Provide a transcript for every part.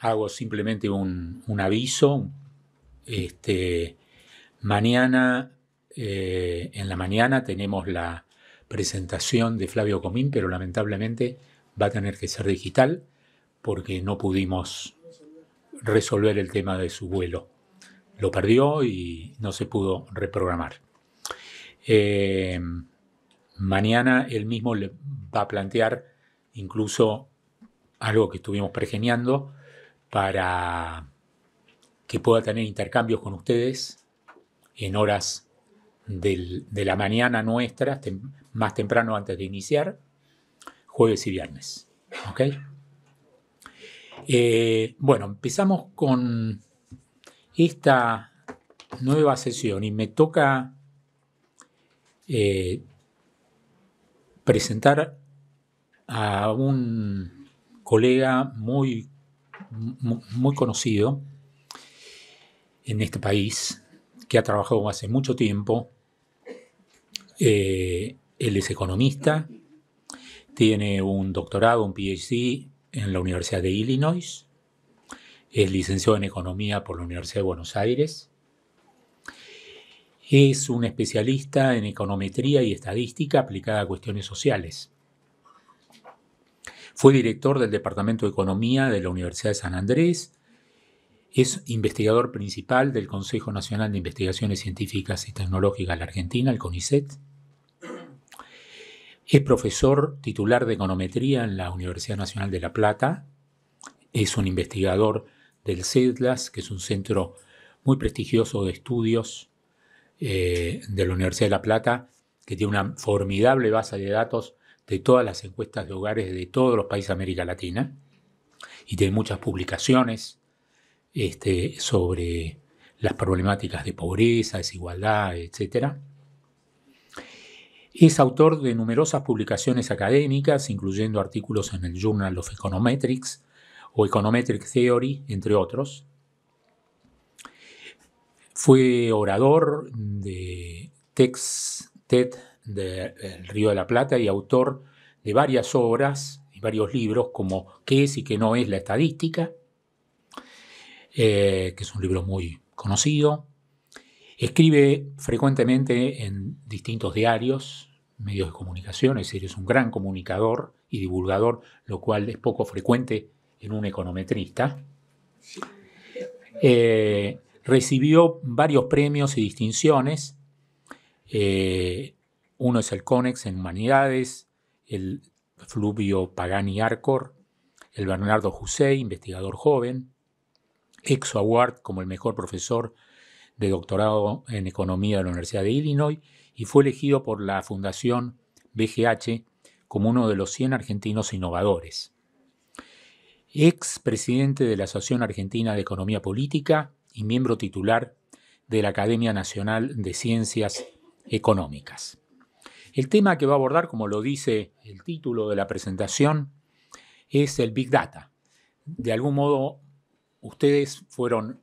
hago simplemente un, aviso. Este, mañana, eh, en la mañana, tenemos la presentación de Flavio Comín, pero lamentablemente va a tener que ser digital porque no pudimos resolver el tema de su vuelo. Lo perdió y no se pudo reprogramar. Eh, mañana él mismo le va a plantear incluso algo que estuvimos pregeniando para que pueda tener intercambios con ustedes en horas de la mañana nuestra, más temprano antes de iniciar, jueves y viernes. Eh, bueno, empezamos con esta nueva sesión y me toca eh, presentar a un colega muy muy conocido en este país, que ha trabajado hace mucho tiempo. Eh, él es economista, tiene un doctorado, un PhD en la Universidad de Illinois, es licenciado en Economía por la Universidad de Buenos Aires, es un especialista en econometría y estadística aplicada a cuestiones sociales. Fue director del Departamento de Economía de la Universidad de San Andrés. Es investigador principal del Consejo Nacional de Investigaciones Científicas y Tecnológicas de la Argentina, el CONICET. Es profesor titular de econometría en la Universidad Nacional de La Plata. Es un investigador del CEDLAS, que es un centro muy prestigioso de estudios eh, de la Universidad de La Plata, que tiene una formidable base de datos de todas las encuestas de hogares de todos los países de América Latina y de muchas publicaciones este, sobre las problemáticas de pobreza, desigualdad, etc. Es autor de numerosas publicaciones académicas, incluyendo artículos en el Journal of Econometrics o Econometric Theory, entre otros. Fue orador de TEDx, TED del Río de la Plata y autor de varias obras y varios libros como ¿Qué es y qué no es la estadística? Eh, que es un libro muy conocido. Escribe frecuentemente en distintos diarios, medios de comunicación, es decir, es un gran comunicador y divulgador, lo cual es poco frecuente en un econometrista. Eh, recibió varios premios y distinciones eh, uno es el Conex en Humanidades, el Fluvio Pagani Arcor, el Bernardo José, investigador joven, ex Award como el mejor profesor de doctorado en economía de la Universidad de Illinois y fue elegido por la Fundación BGH como uno de los 100 argentinos innovadores. Ex presidente de la Asociación Argentina de Economía Política y miembro titular de la Academia Nacional de Ciencias Económicas. El tema que va a abordar, como lo dice el título de la presentación, es el Big Data. De algún modo, ustedes fueron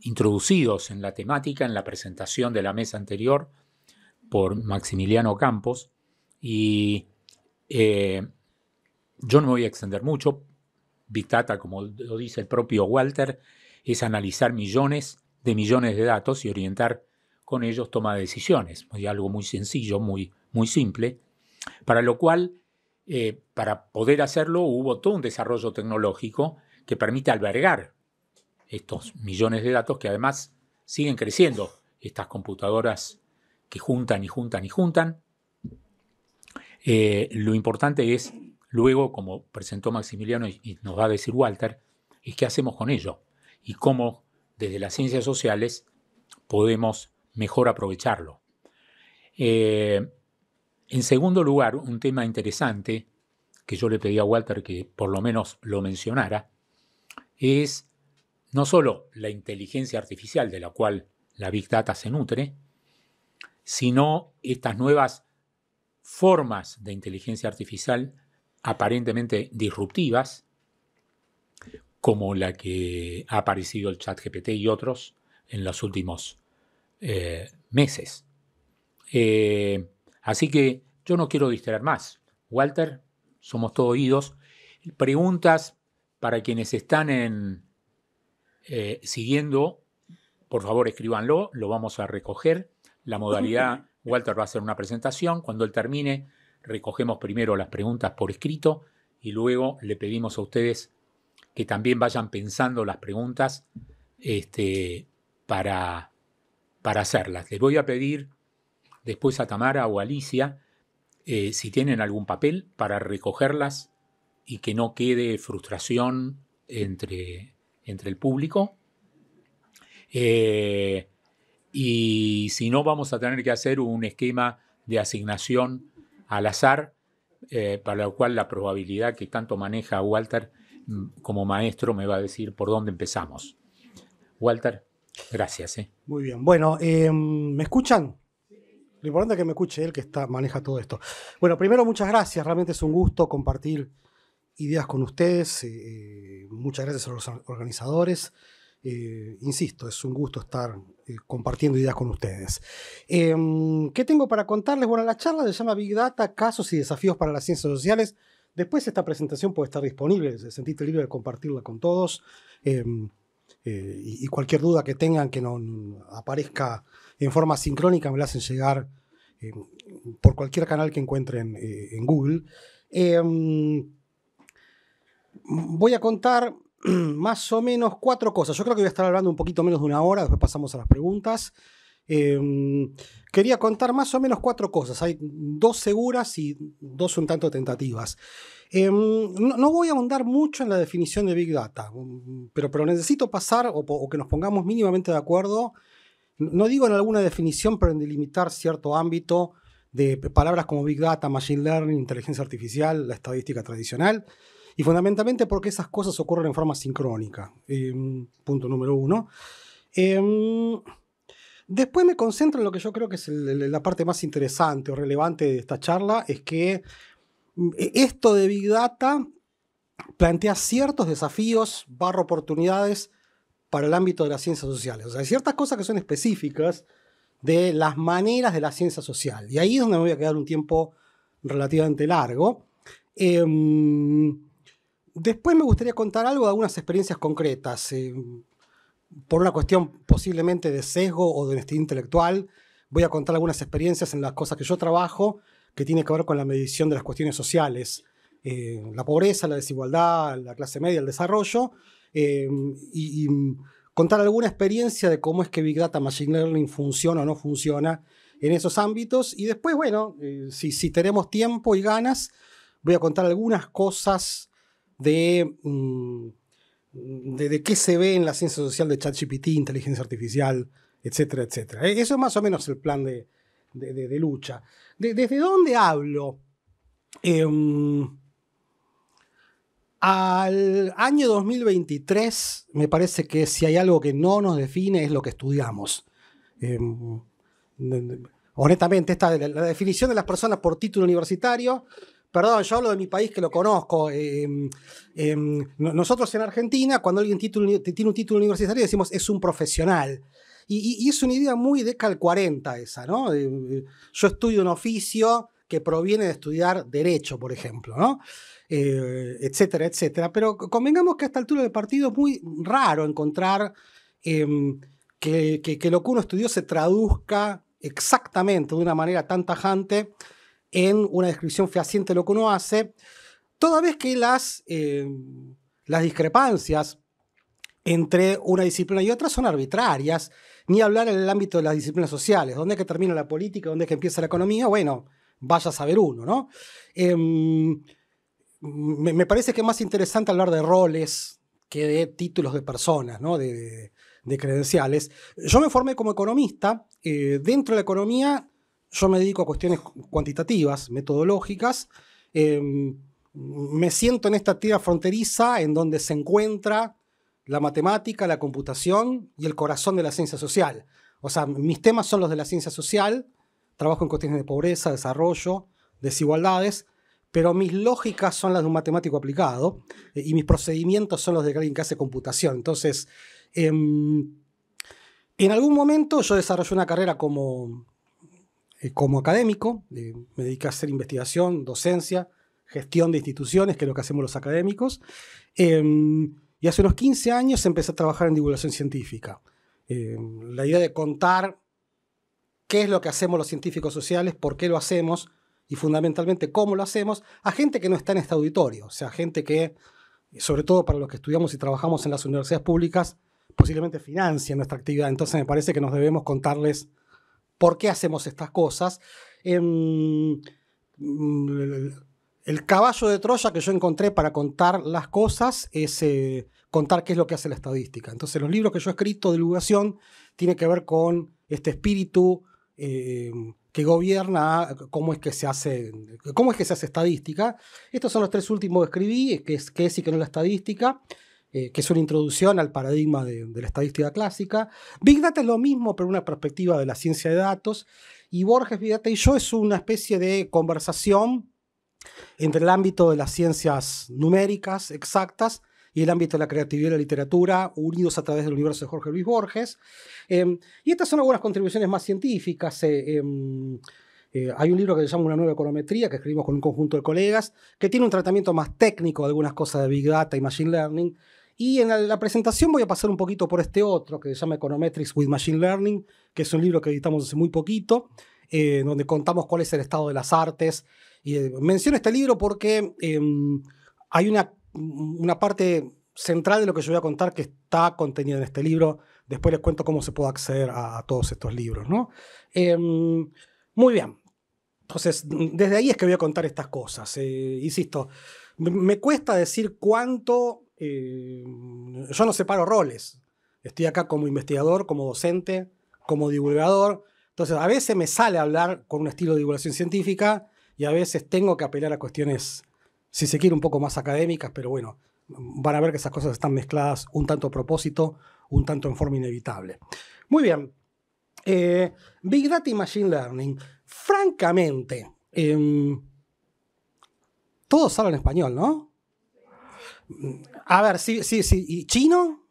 introducidos en la temática en la presentación de la mesa anterior por Maximiliano Campos y eh, yo no voy a extender mucho. Big Data, como lo dice el propio Walter, es analizar millones de millones de datos y orientar con ellos toma decisiones. algo muy sencillo, muy, muy simple, para lo cual, eh, para poder hacerlo, hubo todo un desarrollo tecnológico que permite albergar estos millones de datos que además siguen creciendo, estas computadoras que juntan y juntan y juntan. Eh, lo importante es, luego, como presentó Maximiliano y, y nos va a decir Walter, es qué hacemos con ello y cómo desde las ciencias sociales podemos mejor aprovecharlo. Eh, en segundo lugar, un tema interesante que yo le pedí a Walter que por lo menos lo mencionara, es no solo la inteligencia artificial de la cual la Big Data se nutre, sino estas nuevas formas de inteligencia artificial aparentemente disruptivas, como la que ha aparecido el chat GPT y otros en los últimos eh, meses. Eh, así que yo no quiero distraer más. Walter, somos todos oídos. Preguntas para quienes están en, eh, siguiendo, por favor escríbanlo, lo vamos a recoger. La modalidad, Walter va a hacer una presentación. Cuando él termine, recogemos primero las preguntas por escrito y luego le pedimos a ustedes que también vayan pensando las preguntas este, para para hacerlas. Les voy a pedir después a Tamara o Alicia eh, si tienen algún papel para recogerlas y que no quede frustración entre, entre el público. Eh, y si no, vamos a tener que hacer un esquema de asignación al azar, eh, para lo cual la probabilidad que tanto maneja Walter mm, como maestro me va a decir por dónde empezamos. Walter. Gracias, Muy bien. Bueno, em, ¿me escuchan? Lo importante es que me escuche él que está, maneja todo esto. Bueno, primero muchas gracias, realmente es un gusto compartir ideas con ustedes. Eh, eh, muchas gracias a los organizadores. Eh, insisto, es un gusto estar compartiendo ideas con ustedes. Em, ¿Qué tengo para contarles? Bueno, la charla se llama Big Data, casos y desafíos para las ciencias sociales. Después esta presentación puede estar disponible, se sentiste libre de compartirla con todos. Em, eh, y, cualquier duda que tengan que no, aparezca en forma sincrónica me la hacen llegar eh, por cualquier canal que encuentren eh, en Google. Em, voy a contar más o menos cuatro cosas. Yo creo que voy a estar hablando un poquito menos de una hora, después pasamos a las preguntas. Em, quería contar más o menos cuatro cosas. Hay dos seguras y dos un tanto tentativas. Em, no, voy a ahondar mucho en la definición de Big Data, mm, pero, pero necesito pasar o, que nos pongamos mínimamente de acuerdo, no digo en alguna definición, pero en delimitar cierto ámbito de palabras como Big Data, Machine Learning, inteligencia artificial, la estadística tradicional, y fundamentalmente porque esas cosas ocurren en forma sincrónica. Em, punto número uno. Después me concentro en lo que yo creo que es la parte más interesante o relevante de esta charla, es que mm, e, esto de Big Data plantea ciertos desafíos, barro oportunidades para el ámbito de las ciencias sociales. O sea, hay ciertas cosas que son específicas de las maneras de la ciencia social. Y ahí es donde me voy a quedar un tiempo relativamente largo. Em, después me gustaría contar algo de algunas experiencias concretas. Em, por una cuestión posiblemente de sesgo o de honestidad intelectual, voy a contar algunas experiencias en las cosas que yo trabajo que tiene que ver con la medición de las cuestiones sociales, eh, la pobreza, la desigualdad, la clase media, el desarrollo, eh, y, contar alguna experiencia de cómo es que Big Data Machine Learning funciona o no funciona en esos ámbitos. Y después, bueno, eh, si, tenemos tiempo y ganas, voy a contar algunas cosas de... Mm, de, qué se ve en la ciencia social de ChatGPT, inteligencia artificial, etcétera, etcétera. E, eso es más o menos el plan de, lucha. ¿Desde dónde hablo? Em, al año 2023, me parece que si hay algo que no nos define es lo que estudiamos. Em, honestamente, la definición de las personas por título universitario Perdón, yo hablo de mi país que lo conozco. Em, em, nosotros en Argentina, cuando alguien tiene un título universitario, decimos es un profesional. Y, es una idea muy de década 40 esa, ¿no? yo estudio un oficio que proviene de estudiar derecho, por ejemplo, ¿no? Eh, etcétera, etcétera. Pero convengamos que a esta altura de partido es muy raro encontrar em, que, lo que uno estudió se traduzca exactamente de una manera tan tajante en una descripción fehaciente de lo que uno hace, toda vez que las, eh, las discrepancias entre una disciplina y otra son arbitrarias, ni hablar en el ámbito de las disciplinas sociales, dónde es que termina la política, dónde es que empieza la economía, bueno, vaya a saber uno, ¿no? Em, me, parece que es más interesante hablar de roles que de títulos de personas, ¿no? de, credenciales. Yo me formé como economista, eh, dentro de la economía yo me dedico a cuestiones cuantitativas, metodológicas. Em, me siento en esta tira fronteriza en donde se encuentra la matemática, la computación y el corazón de la ciencia social. O sea, mis temas son los de la ciencia social, trabajo en cuestiones de pobreza, desarrollo, desigualdades, pero mis lógicas son las de un matemático aplicado eh, y mis procedimientos son los de alguien que hace computación. Entonces, em, en algún momento yo desarrollé una carrera como eh, como académico, me dedico a hacer investigación, docencia, gestión de instituciones, que es lo que hacemos los académicos. Em, y hace unos 15 años empecé a trabajar en divulgación científica. Em, la idea de contar qué es lo que hacemos los científicos sociales, por qué lo hacemos y fundamentalmente cómo lo hacemos a gente que no está en este auditorio, o sea, gente que, sobre todo para los que estudiamos y trabajamos en las universidades públicas, posiblemente financia nuestra actividad. Entonces me parece que nos debemos contarles por qué hacemos estas cosas. Em, mm, el caballo de Troya que yo encontré para contar las cosas es eh, contar qué es lo que hace la estadística. Entonces los libros que yo he escrito de divulgación tienen que ver con este espíritu em, que gobierna cómo es que se hace, cómo es que se hace estadística. Estos son los tres últimos que escribí, que es, que es y que no es la estadística. Eh, que es una introducción al paradigma de, la estadística clásica. Big Data es lo mismo, pero una perspectiva de la ciencia de datos. Y Borges, Big Data y yo es una especie de conversación entre el ámbito de las ciencias numéricas exactas y el ámbito de la creatividad y la literatura, unidos a través del universo de Jorge Luis Borges. Em, y estas son algunas contribuciones más científicas. Eh, em, eh, hay un libro que se llama Una nueva econometría, que escribimos con un conjunto de colegas, que tiene un tratamiento más técnico de algunas cosas de Big Data y Machine Learning, y en la presentación voy a pasar un poquito por este otro que se llama Econometrics with Machine Learning, que es un libro que editamos hace muy poquito, eh, donde contamos cuál es el estado de las artes. Y, eh, menciono este libro porque em, hay una, una parte central de lo que yo voy a contar que está contenida en este libro. Después les cuento cómo se puede acceder a, todos estos libros. ¿no? Em, muy bien. Entonces, desde ahí es que voy a contar estas cosas. Eh, insisto, me cuesta decir cuánto Em, yo no separo roles. Estoy acá como investigador, como docente, como divulgador. Entonces, a veces me sale hablar con un estilo de divulgación científica y a veces tengo que apelar a cuestiones, si se quiere, un poco más académicas, pero bueno, van a ver que esas cosas están mezcladas un tanto a propósito, un tanto en forma inevitable. Muy bien. Eh, Big Data y Machine Learning. Francamente, em, todos hablan español, ¿no? A ver, sí, sí, sí. ¿Y chino?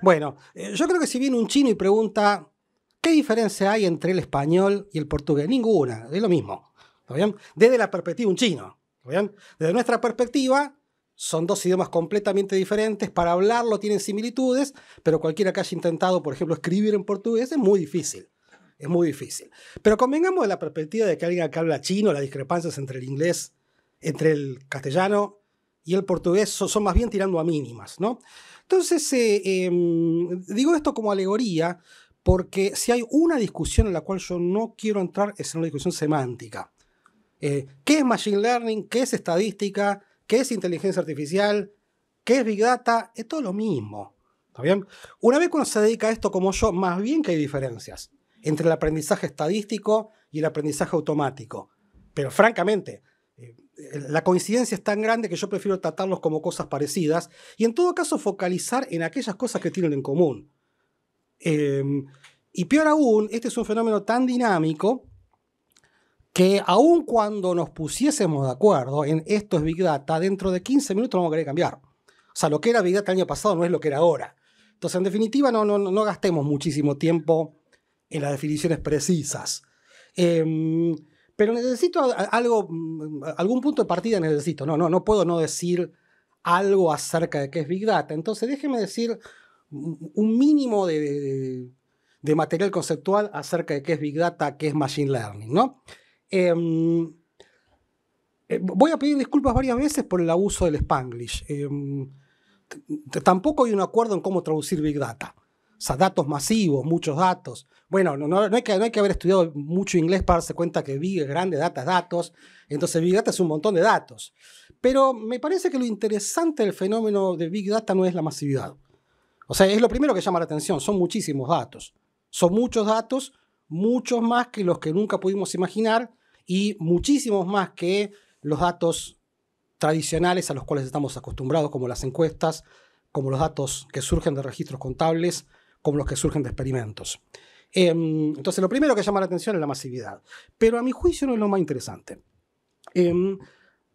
Bueno, eh, yo creo que si viene un chino y pregunta, ¿qué diferencia hay entre el español y el portugués? Ninguna, es lo mismo. Desde la perspectiva de un chino. Desde nuestra perspectiva, son dos idiomas completamente diferentes. Para hablarlo tienen similitudes, pero cualquiera que haya intentado, por ejemplo, escribir en portugués es muy difícil. Es muy difícil. Pero convengamos de la perspectiva de que alguien que habla chino, las discrepancias entre el inglés, entre el castellano y el portugués son más bien tirando a mínimas, ¿no? Entonces, eh, em, digo esto como alegoría, porque si hay una discusión en la cual yo no quiero entrar, es en una discusión semántica. Eh, ¿Qué es Machine Learning? ¿Qué es estadística? ¿Qué es inteligencia artificial? ¿Qué es Big Data? Es todo lo mismo. ¿Está bien? Una vez que uno se dedica a esto como yo, más bien que hay diferencias entre el aprendizaje estadístico y el aprendizaje automático. Pero francamente, la coincidencia es tan grande que yo prefiero tratarlos como cosas parecidas y en todo caso focalizar en aquellas cosas que tienen en común. Em, y peor aún, este es un fenómeno tan dinámico que aun cuando nos pusiésemos de acuerdo en esto es Big Data, dentro de 15 minutos vamos a querer cambiar. O sea, lo que era Big Data el año pasado no es lo que era ahora. Entonces, en definitiva, no, no, gastemos muchísimo tiempo en las definiciones precisas. Em, pero necesito algo, mm, algún punto de partida necesito. No, no, no puedo no decir algo acerca de qué es Big Data. Entonces déjeme decir un mínimo de, material conceptual acerca de qué es Big Data, qué es Machine Learning, em, eh, voy a pedir disculpas varias veces por el abuso del Spanglish. Em, tampoco hay un acuerdo en cómo traducir Big Data datos masivos, muchos datos. Bueno, no, no, hay que, no hay que haber estudiado mucho inglés para darse cuenta que Big grande data datos. Entonces, Big Data es un montón de datos. Pero me parece que lo interesante del fenómeno de Big Data no es la masividad. O sea, es lo primero que llama la atención. Son muchísimos datos. Son muchos datos, muchos más que los que nunca pudimos imaginar y muchísimos más que los datos tradicionales a los cuales estamos acostumbrados, como las encuestas, como los datos que surgen de registros contables como los que surgen de experimentos. Em, entonces, lo primero que llama la atención es la masividad, pero a mi juicio no es lo más interesante. Em,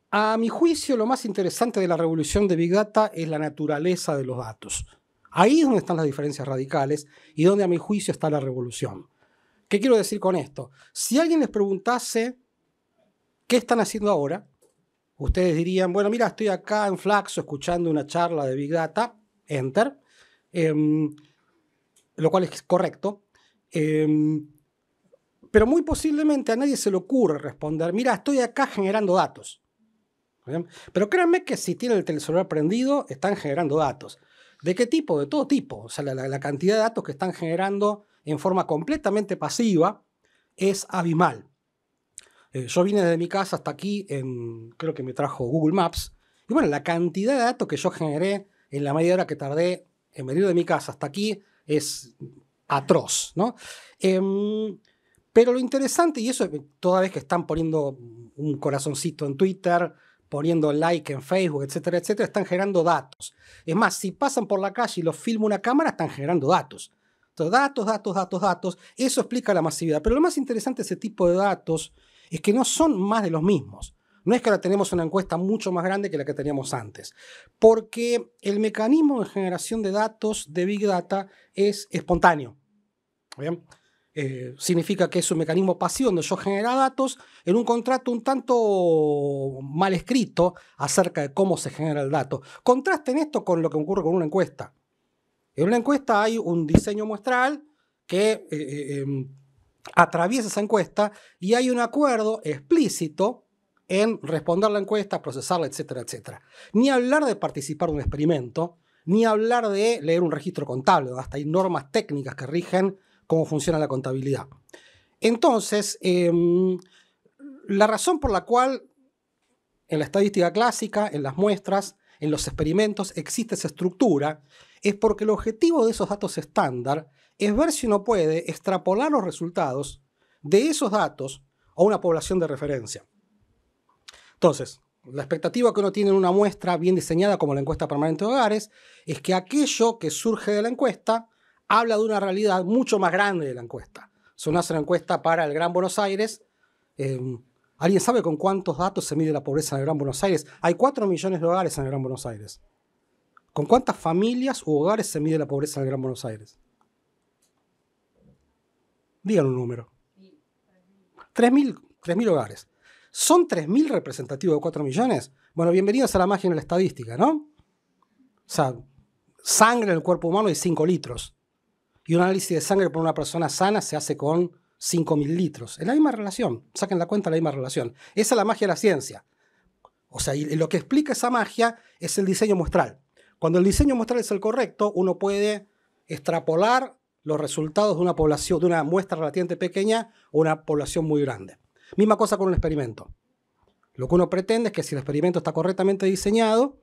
a mi juicio, lo más interesante de la revolución de Big Data es la naturaleza de los datos. Ahí es donde están las diferencias radicales y donde a mi juicio está la revolución. ¿Qué quiero decir con esto? Si alguien les preguntase qué están haciendo ahora, ustedes dirían, bueno, mira, estoy acá en Flaxo escuchando una charla de Big Data, enter. Em, lo cual es correcto. Em, pero muy posiblemente a nadie se le ocurre responder, mira, estoy acá generando datos. Pero créanme que si tienen el televisor prendido, están generando datos. ¿De qué tipo? De todo tipo. O sea, la, cantidad de datos que están generando en forma completamente pasiva es abimal. Eh, yo vine desde mi casa hasta aquí, en, creo que me trajo Google Maps. Y bueno, la cantidad de datos que yo generé en la media hora que tardé en venir de mi casa hasta aquí es atroz, ¿no? Em, pero lo interesante, y eso toda vez que están poniendo un corazoncito en Twitter, poniendo like en Facebook, etcétera, etcétera, están generando datos. Es más, si pasan por la calle y los filma una cámara, están generando datos. datos, datos, datos, datos. Eso explica la masividad. Pero lo más interesante de ese tipo de datos es que no son más de los mismos. No es que ahora tenemos una encuesta mucho más grande que la que teníamos antes, porque el mecanismo de generación de datos de Big Data es espontáneo. Eh, significa que es un mecanismo pasivo donde yo genera datos en un contrato un tanto mal escrito acerca de cómo se genera el dato. Contrasten esto con lo que ocurre con una encuesta. En una encuesta hay un diseño muestral que eh, eh, atraviesa esa encuesta y hay un acuerdo explícito en responder la encuesta, procesarla, etcétera, etcétera. Ni hablar de participar de un experimento, ni hablar de leer un registro contable, hasta hay normas técnicas que rigen cómo funciona la contabilidad. Entonces, em, la razón por la cual en la estadística clásica, en las muestras, en los experimentos existe esa estructura, es porque el objetivo de esos datos estándar es ver si uno puede extrapolar los resultados de esos datos a una población de referencia. Entonces, la expectativa que uno tiene en una muestra bien diseñada como la encuesta permanente de hogares es que aquello que surge de la encuesta habla de una realidad mucho más grande de la encuesta. hace una encuesta para el Gran Buenos Aires. Em, ¿Alguien sabe con cuántos datos se mide la pobreza en el Gran Buenos Aires? Hay 4 millones de hogares en el Gran Buenos Aires. ¿Con cuántas familias u hogares se mide la pobreza en el Gran Buenos Aires? Digan un número. 3.000 hogares. ¿Son 3.000 representativos de 4 millones? Bueno, bienvenidos a la magia en la estadística, ¿no? O sea, sangre en el cuerpo humano es 5 litros. Y un análisis de sangre por una persona sana se hace con 5.000 litros. Es la misma relación. Saquen la cuenta, la misma relación. Esa es la magia de la ciencia. O sea, y lo que explica esa magia es el diseño muestral. Cuando el diseño muestral es el correcto, uno puede extrapolar los resultados de una población, de una muestra relativamente pequeña o una población muy grande. Misma cosa con un experimento. Lo que uno pretende es que si el experimento está correctamente diseñado,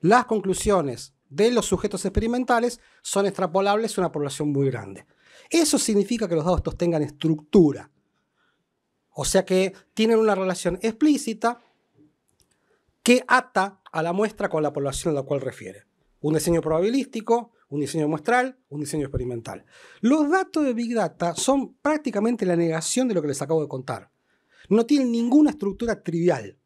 las conclusiones de los sujetos experimentales son extrapolables a una población muy grande. Eso significa que los datos tengan estructura. O sea que tienen una relación explícita que ata a la muestra con la población a la cual refiere. Un diseño probabilístico, un diseño muestral, un diseño experimental. Los datos de Big Data son prácticamente la negación de lo que les acabo de contar no tienen ninguna estructura trivial.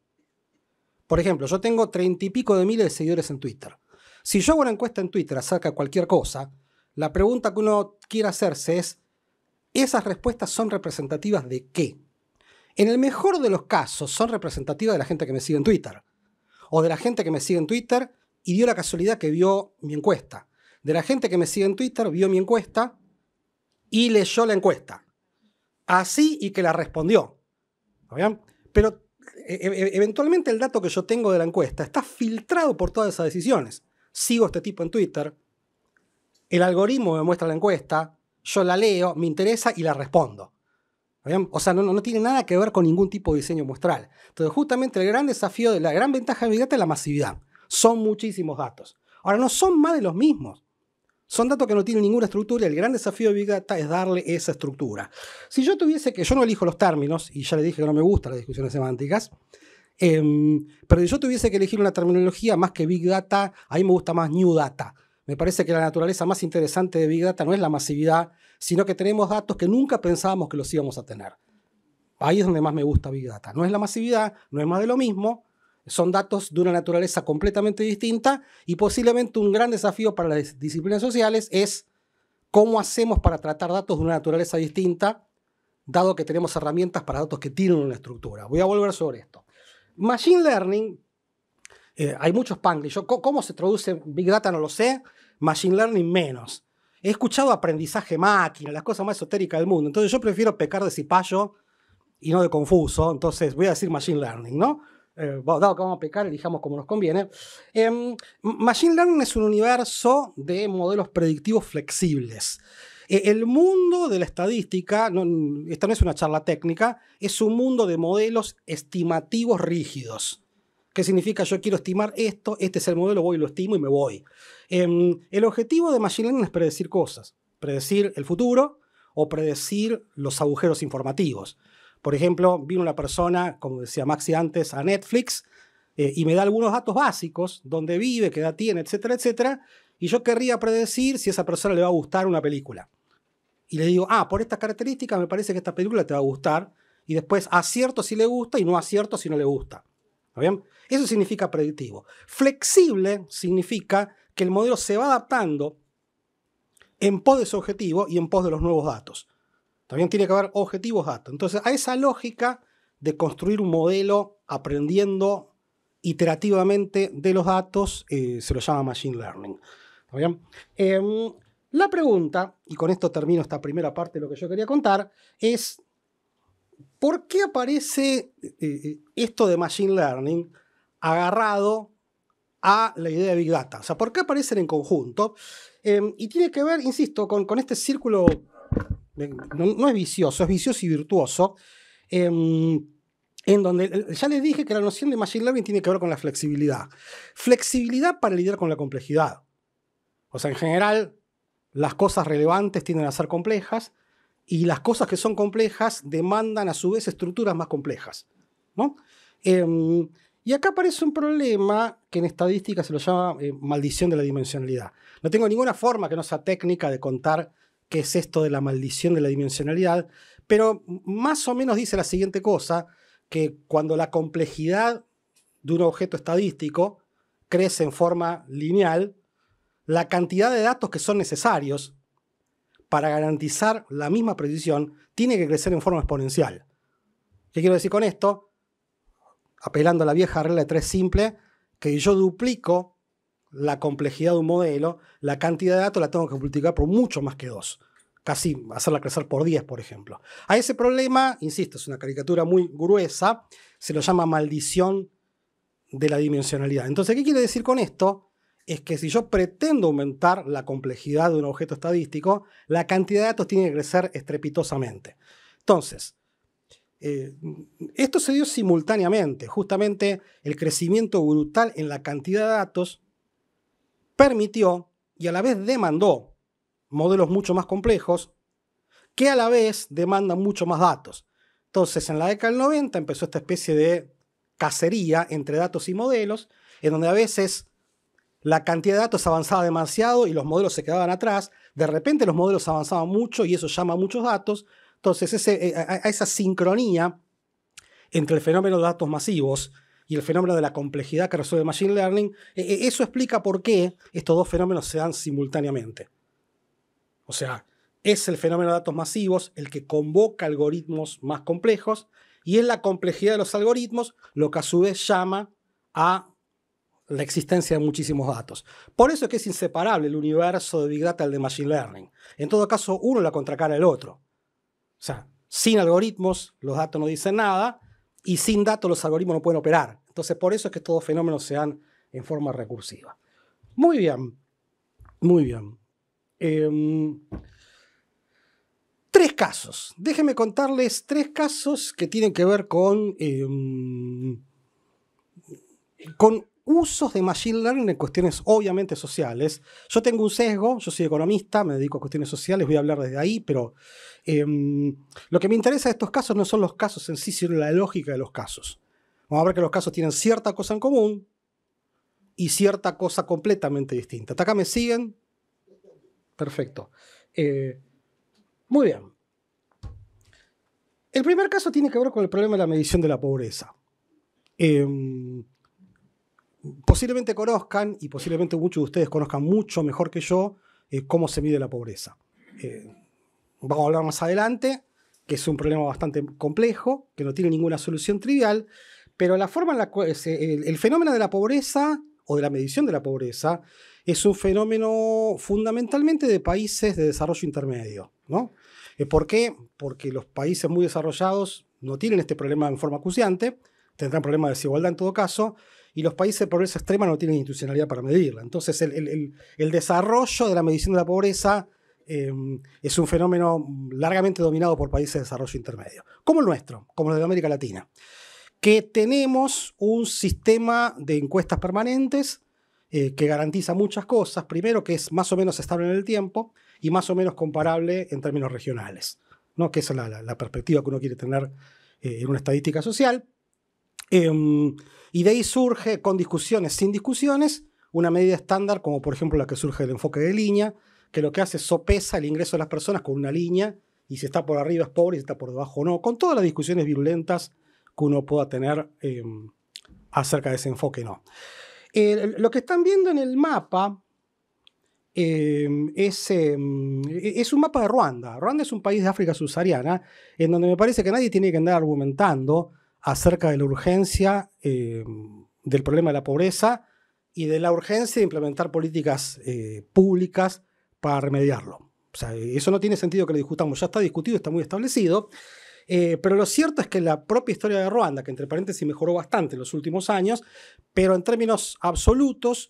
Por ejemplo, yo tengo treinta y pico de miles de seguidores en Twitter. Si yo hago una encuesta en Twitter acerca de cualquier cosa, la pregunta que uno quiere hacerse es, ¿esas respuestas son representativas de qué? En el mejor de los casos, son representativas de la gente que me sigue en Twitter. O de la gente que me sigue en Twitter y dio la casualidad que vio mi encuesta. De la gente que me sigue en Twitter, vio mi encuesta y leyó la encuesta. Así y que la respondió. Pero e, e, e, eventualmente el dato que yo tengo de la encuesta está filtrado por todas esas decisiones. Sigo a este tipo en Twitter, el algoritmo me muestra la encuesta, yo la leo, me interesa y la respondo. O sea, no, no, tiene nada que ver con ningún tipo de diseño muestral. Entonces, justamente el gran desafío, la gran ventaja de Big Data es la masividad. Son muchísimos datos. Ahora, no son más de los mismos. Son datos que no tienen ninguna estructura y el gran desafío de Big Data es darle esa estructura. Si yo tuviese que, yo no elijo los términos, y ya le dije que no me gustan las discusiones semánticas, em, pero si yo tuviese que elegir una terminología más que Big Data, a mí me gusta más New Data. Me parece que la naturaleza más interesante de Big Data no es la masividad, sino que tenemos datos que nunca pensábamos que los íbamos a tener. Ahí es donde más me gusta Big Data. No es la masividad, no es más de lo mismo, son datos de una naturaleza completamente distinta y posiblemente un gran desafío para las disciplinas sociales es cómo hacemos para tratar datos de una naturaleza distinta, dado que tenemos herramientas para datos que tienen una estructura. Voy a volver sobre esto. Machine Learning, eh, hay muchos panglish. ¿Cómo se traduce Big Data? No lo sé. Machine Learning menos. He escuchado aprendizaje máquina, las cosas más esotéricas del mundo. Entonces yo prefiero pecar de cipayo y no de confuso. Entonces voy a decir Machine Learning, ¿no? dado eh, que vamos a pecar, elijamos como nos conviene. Em, Machine Learning es un universo de modelos predictivos flexibles. E, el mundo de la estadística, esta no es una charla técnica, es un mundo de modelos estimativos rígidos. ¿Qué significa yo quiero estimar esto? Este es el modelo, voy, y lo estimo y me voy. Em, el objetivo de Machine Learning es predecir cosas, predecir el futuro o predecir los agujeros informativos. Por ejemplo, vino una persona, como decía Maxi antes, a Netflix eh, y me da algunos datos básicos, dónde vive, qué edad tiene, etcétera, etcétera, y yo querría predecir si a esa persona le va a gustar una película. Y le digo, ah, por estas características me parece que esta película te va a gustar, y después acierto si le gusta y no acierto si no le gusta. Eso significa predictivo. Flexible significa que el modelo se va adaptando en pos de su objetivo y en pos de los nuevos datos. También tiene que haber objetivos datos. Entonces, a esa lógica de construir un modelo aprendiendo iterativamente de los datos, eh, se lo llama Machine Learning. Em, la pregunta, y con esto termino esta primera parte de lo que yo quería contar, es ¿por qué aparece eh, eh, esto de Machine Learning agarrado a la idea de Big Data? O sea, ¿por qué aparecen en conjunto? Em, y tiene que ver, insisto, con, con este círculo no, es vicioso, es vicioso y virtuoso. Em, en donde eh, ya les dije que la noción de Machine Learning tiene que ver con la flexibilidad. Flexibilidad para lidiar con la complejidad. O sea, en general, las cosas relevantes tienden a ser complejas y las cosas que son complejas demandan a su vez estructuras más complejas. ¿no? Em, y acá aparece un problema que en estadística se lo llama eh, maldición de la dimensionalidad. No tengo ninguna forma que no sea técnica de contar qué es esto de la maldición de la dimensionalidad, pero más o menos dice la siguiente cosa, que cuando la complejidad de un objeto estadístico crece en forma lineal, la cantidad de datos que son necesarios para garantizar la misma precisión tiene que crecer en forma exponencial. ¿Qué quiero decir con esto? Apelando a la vieja regla de tres simple, que yo duplico la complejidad de un modelo, la cantidad de datos la tengo que multiplicar por mucho más que dos. Casi hacerla crecer por 10, por ejemplo. A ese problema, insisto, es una caricatura muy gruesa, se lo llama maldición de la dimensionalidad. Entonces, ¿qué quiere decir con esto? Es que si yo pretendo aumentar la complejidad de un objeto estadístico, la cantidad de datos tiene que crecer estrepitosamente. Entonces, eh, esto se dio simultáneamente, justamente el crecimiento brutal en la cantidad de datos permitió y a la vez demandó modelos mucho más complejos que a la vez demandan mucho más datos. Entonces, en la década del 90 empezó esta especie de cacería entre datos y modelos, en donde a veces la cantidad de datos avanzaba demasiado y los modelos se quedaban atrás. De repente los modelos avanzaban mucho y eso llama a muchos datos. Entonces, eh, a esa sincronía entre el fenómeno de datos masivos y el fenómeno de la complejidad que resuelve Machine Learning, e, e, eso explica por qué estos dos fenómenos se dan simultáneamente. O sea, es el fenómeno de datos masivos el que convoca algoritmos más complejos y es la complejidad de los algoritmos lo que a su vez llama a la existencia de muchísimos datos. Por eso es que es inseparable el universo de Big Data el de Machine Learning. En todo caso, uno la contracara el otro. O sea, sin algoritmos los datos no dicen nada y sin datos los algoritmos no pueden operar. Entonces, por eso es que estos fenómenos se dan en forma recursiva. Muy bien, muy bien. Em, tres casos. Déjenme contarles tres casos que tienen que ver con, em, con usos de Machine Learning en cuestiones obviamente sociales. Yo tengo un sesgo, yo soy economista, me dedico a cuestiones sociales, voy a hablar desde ahí, pero em, lo que me interesa de estos casos no son los casos en sí, sino la lógica de los casos. Vamos a ver que los casos tienen cierta cosa en común y cierta cosa completamente distinta. ¿Hasta acá me siguen? Perfecto. Eh, muy bien. El primer caso tiene que ver con el problema de la medición de la pobreza. Em, posiblemente conozcan, y posiblemente muchos de ustedes conozcan mucho mejor que yo, eh, cómo se mide la pobreza. Eh, vamos a hablar más adelante, que es un problema bastante complejo, que no tiene ninguna solución trivial, pero la forma en la eh, el, fenómeno de la pobreza o de la medición de la pobreza es un fenómeno fundamentalmente de países de desarrollo intermedio. ¿no? ¿Por qué? Porque los países muy desarrollados no tienen este problema en forma acuciante, tendrán problemas de desigualdad en todo caso, y los países de pobreza extrema no tienen institucionalidad para medirla. Entonces, el, el, desarrollo de la medición de la pobreza em, es un fenómeno largamente dominado por países de desarrollo intermedio, como el nuestro, como el de América Latina, que tenemos un sistema de encuestas permanentes eh, que garantiza muchas cosas. Primero, que es más o menos estable en el tiempo y más o menos comparable en términos regionales, ¿no? que es la, la, perspectiva que uno quiere tener eh, en una estadística social. Em, y de ahí surge, con discusiones, sin discusiones, una medida estándar, como por ejemplo la que surge del enfoque de línea, que lo que hace es sopesa el ingreso de las personas con una línea, y si está por arriba es pobre, y si está por debajo no, con todas las discusiones virulentas que uno pueda tener em, acerca de ese enfoque no. lo que están viendo en el mapa em, es, em, e, es un mapa de Ruanda. Ruanda es un país de África subsahariana en donde me parece que nadie tiene que andar argumentando acerca de la urgencia eh, del problema de la pobreza y de la urgencia de implementar políticas eh, públicas para remediarlo. O sea, eso no tiene sentido que lo discutamos, ya está discutido, está muy establecido. Eh, pero lo cierto es que la propia historia de Ruanda, que entre paréntesis mejoró bastante en los últimos años, pero en términos absolutos,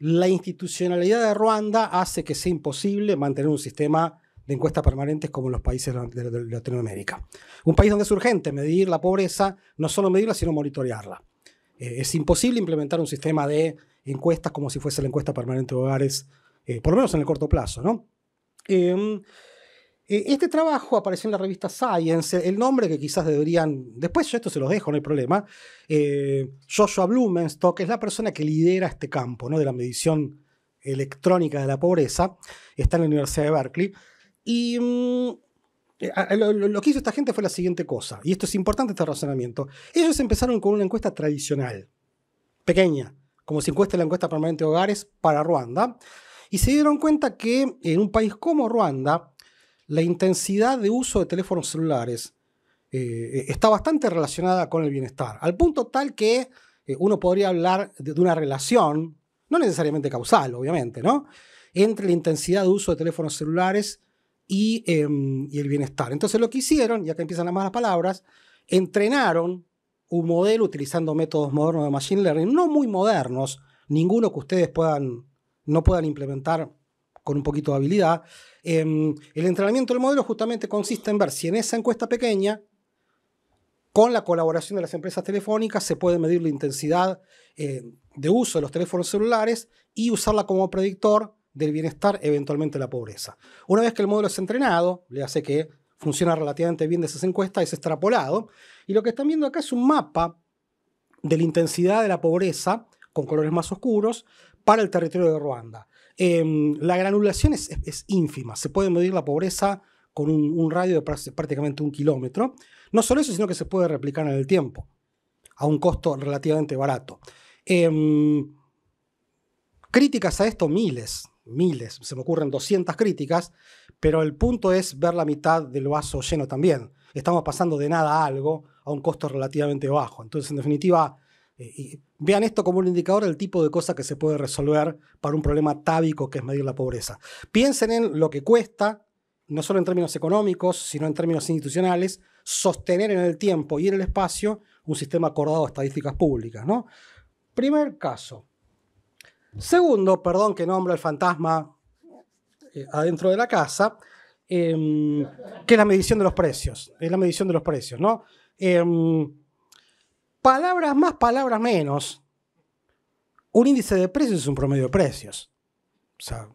la institucionalidad de Ruanda hace que sea imposible mantener un sistema de encuestas permanentes como en los países de, Latinoamérica. Un país donde es urgente medir la pobreza, no solo medirla, sino monitorearla. Eh, es imposible implementar un sistema de encuestas como si fuese la encuesta permanente de hogares, eh, por lo menos en el corto plazo. ¿no? Em, eh, este trabajo apareció en la revista Science, el nombre que quizás deberían, después yo esto se los dejo, no hay problema, Joshua Blumenstock es la persona que lidera este campo de la medición electrónica de la pobreza, está en la Universidad de Berkeley, y mm, eh, lo, que hizo esta gente fue la siguiente cosa, y esto es importante este razonamiento. Ellos empezaron con una encuesta tradicional, pequeña, como si encuesta la encuesta permanente de hogares para Ruanda, y se dieron cuenta que en un país como Ruanda, la intensidad de uso de teléfonos celulares eh, está bastante relacionada con el bienestar, al punto tal que eh, uno podría hablar de, de, una relación, no necesariamente causal, obviamente, ¿no? entre la intensidad de uso de teléfonos celulares Em, y, el bienestar. Entonces lo que hicieron, ya que empiezan las malas palabras, entrenaron un modelo utilizando métodos modernos de Machine Learning, no muy modernos, ninguno que ustedes puedan, no puedan implementar con un poquito de habilidad. Em, el entrenamiento del modelo justamente consiste en ver si en esa encuesta pequeña, con la colaboración de las empresas telefónicas, se puede medir la intensidad eh, de uso de los teléfonos celulares y usarla como predictor del bienestar, eventualmente la pobreza. Una vez que el modelo es entrenado, le hace que funciona relativamente bien de esas encuestas, es extrapolado. Y lo que están viendo acá es un mapa de la intensidad de la pobreza, con colores más oscuros, para el territorio de Ruanda. Em, la granulación es, ínfima, se puede medir la pobreza con un, radio de prácticamente un kilómetro. No solo eso, sino que se puede replicar en el tiempo, a un costo relativamente barato. Em, críticas a esto miles, miles, se me ocurren 200 críticas, pero el punto es ver la mitad del vaso lleno también. Estamos pasando de nada a algo a un costo relativamente bajo. Entonces, en definitiva, eh, vean esto como un indicador del tipo de cosa que se puede resolver para un problema tábico que es medir la pobreza. Piensen en lo que cuesta, no solo en términos económicos, sino en términos institucionales, sostener en el tiempo y en el espacio un sistema acordado de estadísticas públicas. ¿no? Primer caso, Segundo, perdón que nombro el fantasma eh, adentro de la casa, em, que es la medición de los precios. Es la medición de los precios, ¿no? Em, palabras más, palabras menos. Un índice de precios es un promedio de precios. O sea,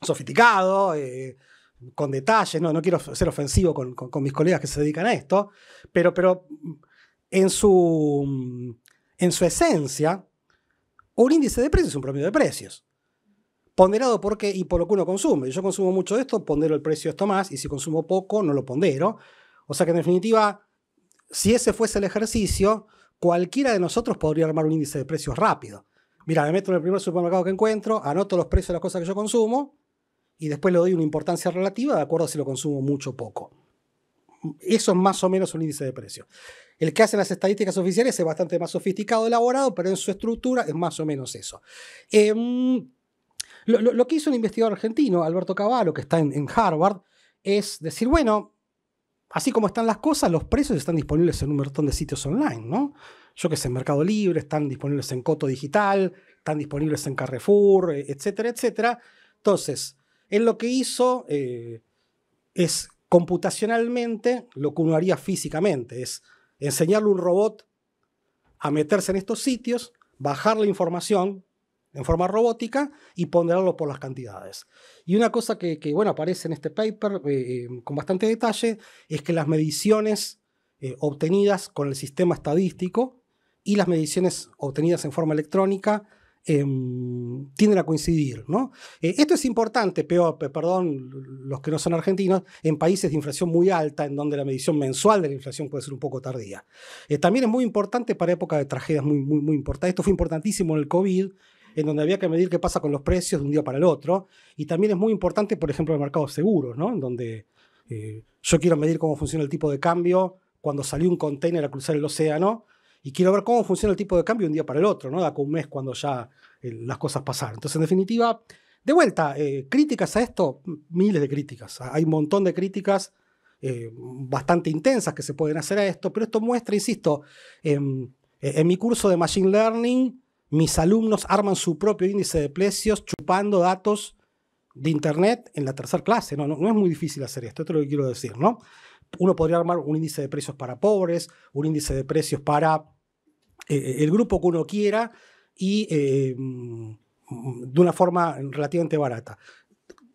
sofisticado, eh, con detalles, ¿no? no quiero ser ofensivo con, con, mis colegas que se dedican a esto, pero, pero en, su, en su esencia, un índice de precios es un promedio de precios. Ponderado por qué y por lo que uno consume. Yo consumo mucho de esto, pondero el precio de esto más, y si consumo poco, no lo pondero. O sea que en definitiva, si ese fuese el ejercicio, cualquiera de nosotros podría armar un índice de precios rápido. Mira, me meto en el primer supermercado que encuentro, anoto los precios de las cosas que yo consumo y después le doy una importancia relativa de acuerdo a si lo consumo mucho o poco. Eso es más o menos un índice de precios. El que hace las estadísticas oficiales es bastante más sofisticado, elaborado, pero en su estructura es más o menos eso. Em, lo, que hizo un investigador argentino, Alberto Cavallo, que está en, Harvard, es decir, bueno, así como están las cosas, los precios están disponibles en un montón de sitios online, ¿no? Yo que sé, en Mercado Libre, están disponibles en Coto Digital, están disponibles en Carrefour, eh, etcétera, etcétera. Entonces, él lo que hizo eh, es computacionalmente lo que uno haría físicamente, es enseñarle a un robot a meterse en estos sitios, bajar la información en forma robótica y ponderarlo por las cantidades. Y una cosa que, bueno, aparece en este paper eh, eh, con bastante detalle es que las mediciones eh, obtenidas con el sistema estadístico y las mediciones obtenidas en forma electrónica eh, tienden a coincidir. ¿no? Eh, esto es importante, peor, perdón, los que no son argentinos, en países de inflación muy alta, en donde la medición mensual de la inflación puede ser un poco tardía. Eh, también es muy importante para épocas de tragedias muy, muy, muy importantes. Esto fue importantísimo en el COVID, en donde había que medir qué pasa con los precios de un día para el otro. Y también es muy importante, por ejemplo, en el mercado de seguros, en donde eh, yo quiero medir cómo funciona el tipo de cambio cuando salió un container a cruzar el océano y quiero ver cómo funciona el tipo de cambio de un día para el otro, ¿no? De acá un mes cuando ya eh, las cosas pasaron. Entonces, en definitiva, de vuelta, eh, críticas a esto, miles de críticas. Hay un montón de críticas eh, bastante intensas que se pueden hacer a esto, pero esto muestra, insisto, e, en, mi curso de Machine Learning, mis alumnos arman su propio índice de precios chupando datos de Internet en la tercera clase. No, no, es muy difícil hacer esto, esto es lo que quiero decir, ¿no? Uno podría armar un índice de precios para pobres, un índice de precios para eh, el grupo que uno quiera y eh, mm, de una forma relativamente barata.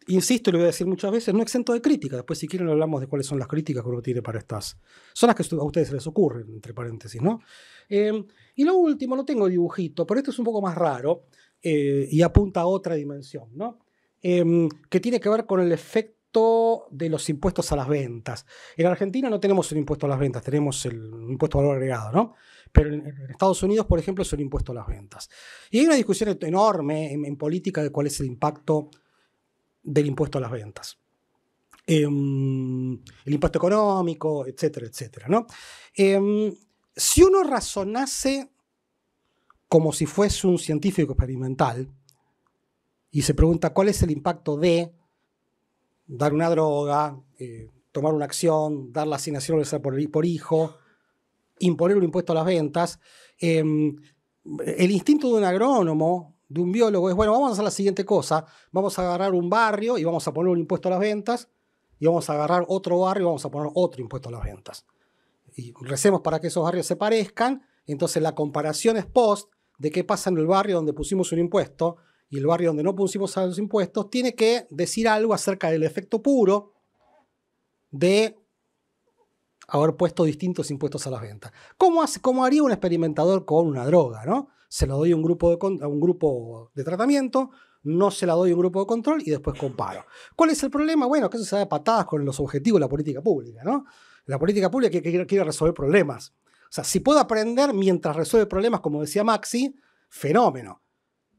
Insisto, y lo voy a decir muchas veces, no exento de crítica. Después, si quieren, hablamos de cuáles son las críticas que uno tiene para estas. Son las que a ustedes se les ocurren, entre paréntesis, ¿no? Em, y lo último, no tengo dibujito, pero esto es un poco más raro eh, y apunta a otra dimensión, ¿no? Em, que tiene que ver con el efecto de los impuestos a las ventas. En Argentina no tenemos un impuesto a las ventas, tenemos el impuesto a valor agregado, ¿no? Pero en, Estados Unidos, por ejemplo, es un impuesto a las ventas. Y hay una discusión enorme en, política de cuál es el impacto del impuesto a las ventas. Em, el impacto económico, etcétera, etcétera. Em, si uno razonase como si fuese un científico experimental y se pregunta cuál es el impacto de dar una droga, eh, tomar una acción, dar la asignación universal por hijo, imponer un impuesto a las ventas. Em, el instinto de un agrónomo, de un biólogo, es, bueno, vamos a hacer la siguiente cosa, vamos a agarrar un barrio y vamos a poner un impuesto a las ventas, y vamos a agarrar otro barrio y vamos a poner otro impuesto a las ventas. Y recemos para que esos barrios se parezcan, entonces la comparación es post de qué pasa en el barrio donde pusimos un impuesto y el barrio donde no pusimos los impuestos, tiene que decir algo acerca del efecto puro de haber puesto distintos impuestos a las ventas. ¿Cómo, hace, cómo haría un experimentador con una droga? ¿no? Se la doy a un, grupo de, un grupo de tratamiento, no se la doy a un grupo de control y después comparo. ¿Cuál es el problema? Bueno, que eso se da patadas con los objetivos de la política pública. ¿no? La política pública quiere, resolver problemas. O sea, si puedo aprender mientras resuelve problemas, como decía Maxi, fenómeno.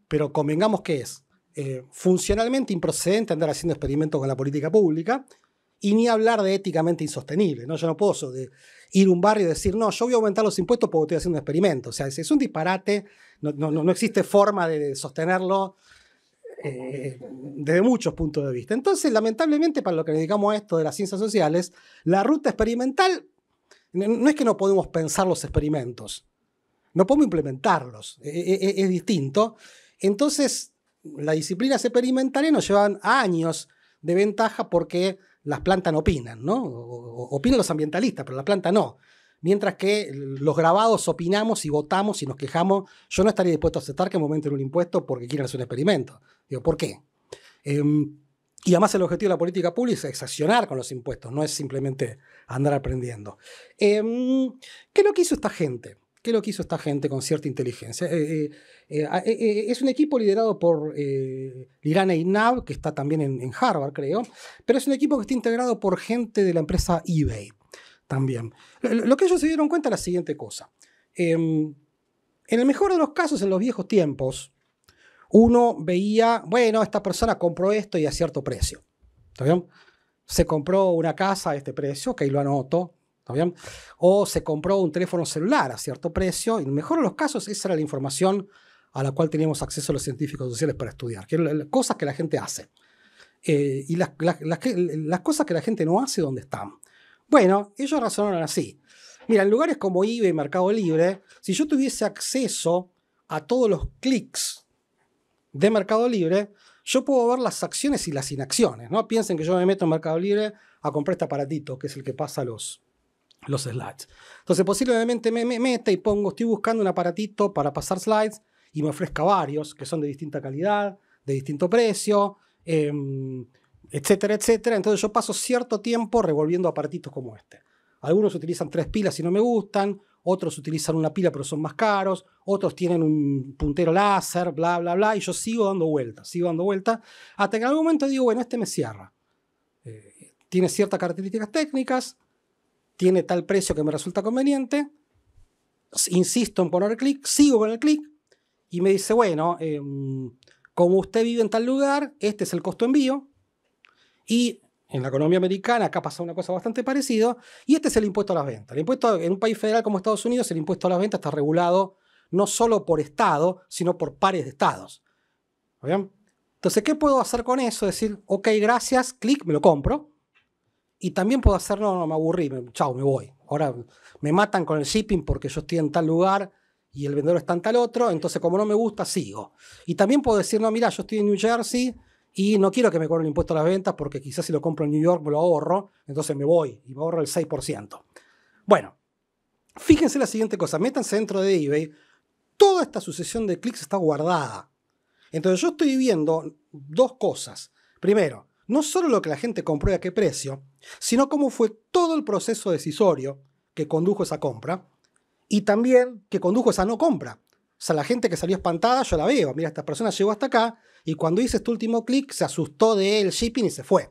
Pero convengamos que es eh, funcionalmente improcedente andar haciendo experimentos con la política pública, y ni hablar de éticamente insostenible, ¿no? Yo no puedo ir a un barrio y decir, no, yo voy a aumentar los impuestos porque estoy haciendo un experimento. O sea, es un disparate, no, existe forma de sostenerlo eh, desde muchos puntos de vista. Entonces, lamentablemente, para lo que dedicamos a esto de las ciencias sociales, la ruta experimental no es que no podemos pensar los experimentos, no podemos implementarlos, e, e, e, es, distinto. Entonces, las disciplinas experimentales nos llevan años de ventaja porque las plantas no opinan, ¿no? Opinan los ambientalistas, pero la planta no. Mientras que los grabados opinamos y votamos y nos quejamos, yo no estaría dispuesto a aceptar que aumenten un impuesto porque quieren hacer un experimento. Digo, ¿por qué? Em, y además el objetivo de la política pública es accionar con los impuestos, no es simplemente andar aprendiendo. Em, ¿Qué es lo que hizo esta gente? ¿Qué es lo que hizo esta gente con cierta inteligencia? Eh, eh, eh, es un equipo liderado por Lirana Inab, que está también en, Harvard, creo, pero es un equipo que está integrado por gente de la empresa eBay también. Lo, que ellos se dieron cuenta es la siguiente cosa. Em, en el mejor de los casos, en los viejos tiempos, uno veía, bueno, esta persona compró esto y a cierto precio. Se compró una casa a este precio, que ahí lo anoto, o se compró un teléfono celular a cierto precio, y en el mejor de los casos esa era la información a la cual teníamos acceso los científicos sociales para estudiar, que cosas que la gente hace. Eh, y las, cosas que la gente no hace, ¿dónde están? Bueno, ellos razonaron así. Mira, en lugares como eBay, Mercado Libre, si yo tuviese acceso a todos los clics de Mercado Libre, yo puedo ver las acciones y las inacciones. No piensen que yo me meto en Mercado Libre a comprar este aparatito, que es el que pasa los, los slides. Entonces posiblemente me meta y pongo, estoy buscando un aparatito para pasar slides y me ofrezca varios que son de distinta calidad, de distinto precio, em, etcétera, etcétera. Entonces yo paso cierto tiempo revolviendo aparatitos como este. Algunos utilizan tres pilas y no me gustan, otros utilizan una pila pero son más caros, otros tienen un puntero láser, bla, bla, bla, y yo sigo dando vueltas, sigo dando vueltas, hasta que en algún momento digo, bueno, este me cierra. Eh, tiene ciertas características técnicas, tiene tal precio que me resulta conveniente, insisto en poner clic, sigo con el clic y me dice, bueno, em, como usted vive en tal lugar, este es el costo envío y en la economía americana acá pasa una cosa bastante parecida y este es el impuesto a las ventas. El impuesto en un país federal como Estados Unidos, el impuesto a las ventas está regulado no solo por estado, sino por pares de estados. Entonces, ¿qué puedo hacer con eso? Decir, ok, gracias, clic, me lo compro y también puedo hacer, no no, me aburrí, chao, me voy. Ahora me matan con el shipping porque yo estoy en tal lugar y el vendedor está en tal otro, entonces como no me gusta, sigo. Y también puedo decir, no, mira, yo estoy en New Jersey y no quiero que me cobren el impuesto a las ventas porque quizás si lo compro en New York me lo ahorro, entonces me voy y me ahorro el 6%. Bueno, fíjense la siguiente cosa, métanse dentro de eBay, toda esta sucesión de clics está guardada. Entonces yo estoy viendo dos cosas. Primero, no solo lo que la gente compró a qué precio, sino cómo fue todo el proceso decisorio que condujo esa compra y también que condujo esa no compra. O sea, la gente que salió espantada, yo la veo, mira, esta persona llegó hasta acá y cuando hice este último clic se asustó del shipping y se fue.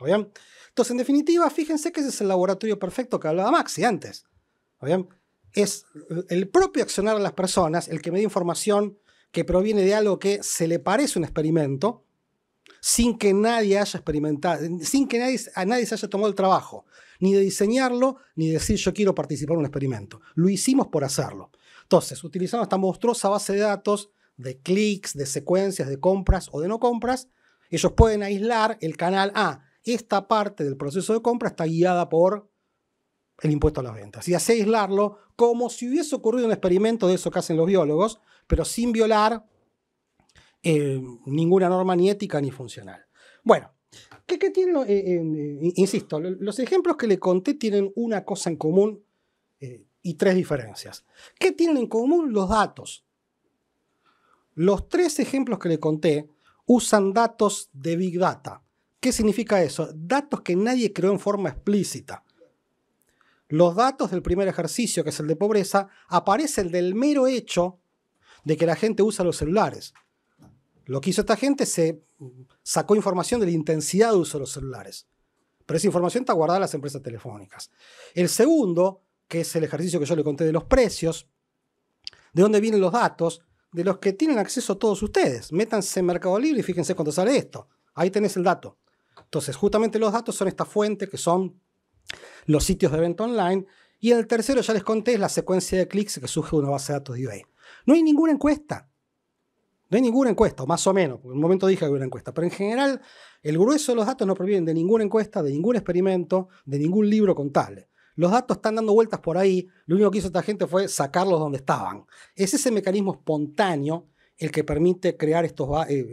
Entonces, en definitiva, fíjense que ese es el laboratorio perfecto que hablaba Maxi antes. Es el propio accionar a las personas el que me da información que proviene de algo que se le parece un experimento sin que nadie haya experimentado, sin que nadie, a nadie se haya tomado el trabajo, ni de diseñarlo, ni de decir yo quiero participar en un experimento. Lo hicimos por hacerlo. Entonces, utilizando esta monstruosa base de datos de clics, de secuencias, de compras o de no compras, ellos pueden aislar el canal A. Esta parte del proceso de compra está guiada por el impuesto a las ventas. Y así aislarlo como si hubiese ocurrido un experimento de eso que hacen los biólogos, pero sin violar eh, ninguna norma ni ética ni funcional. Bueno, ¿qué, tienen? Eh, eh, insisto, los ejemplos que le conté tienen una cosa en común y tres diferencias. ¿Qué tienen en común los datos? Los tres ejemplos que le conté usan datos de Big Data. ¿Qué significa eso? Datos que nadie creó en forma explícita. Los datos del primer ejercicio, que es el de pobreza, aparecen del mero hecho de que la gente usa los celulares. Lo que hizo esta gente se sacó información de la intensidad de uso de los celulares. Pero esa información está guardada en las empresas telefónicas. El segundo, que es el ejercicio que yo le conté de los precios, de dónde vienen los datos, de los que tienen acceso todos ustedes. Métanse en Mercado Libre y fíjense cuánto sale esto. Ahí tenés el dato. Entonces, justamente los datos son esta fuente que son los sitios de venta online. Y el tercero, ya les conté, es la secuencia de clics que surge de una base de datos de eBay. No hay ninguna encuesta. No hay ninguna encuesta, más o menos, en un momento dije que había una encuesta, pero en general el grueso de los datos no provienen de ninguna encuesta, de ningún experimento, de ningún libro contable. Los datos están dando vueltas por ahí, lo único que hizo esta gente fue sacarlos donde estaban. Es ese mecanismo espontáneo el que permite crear estos, eh,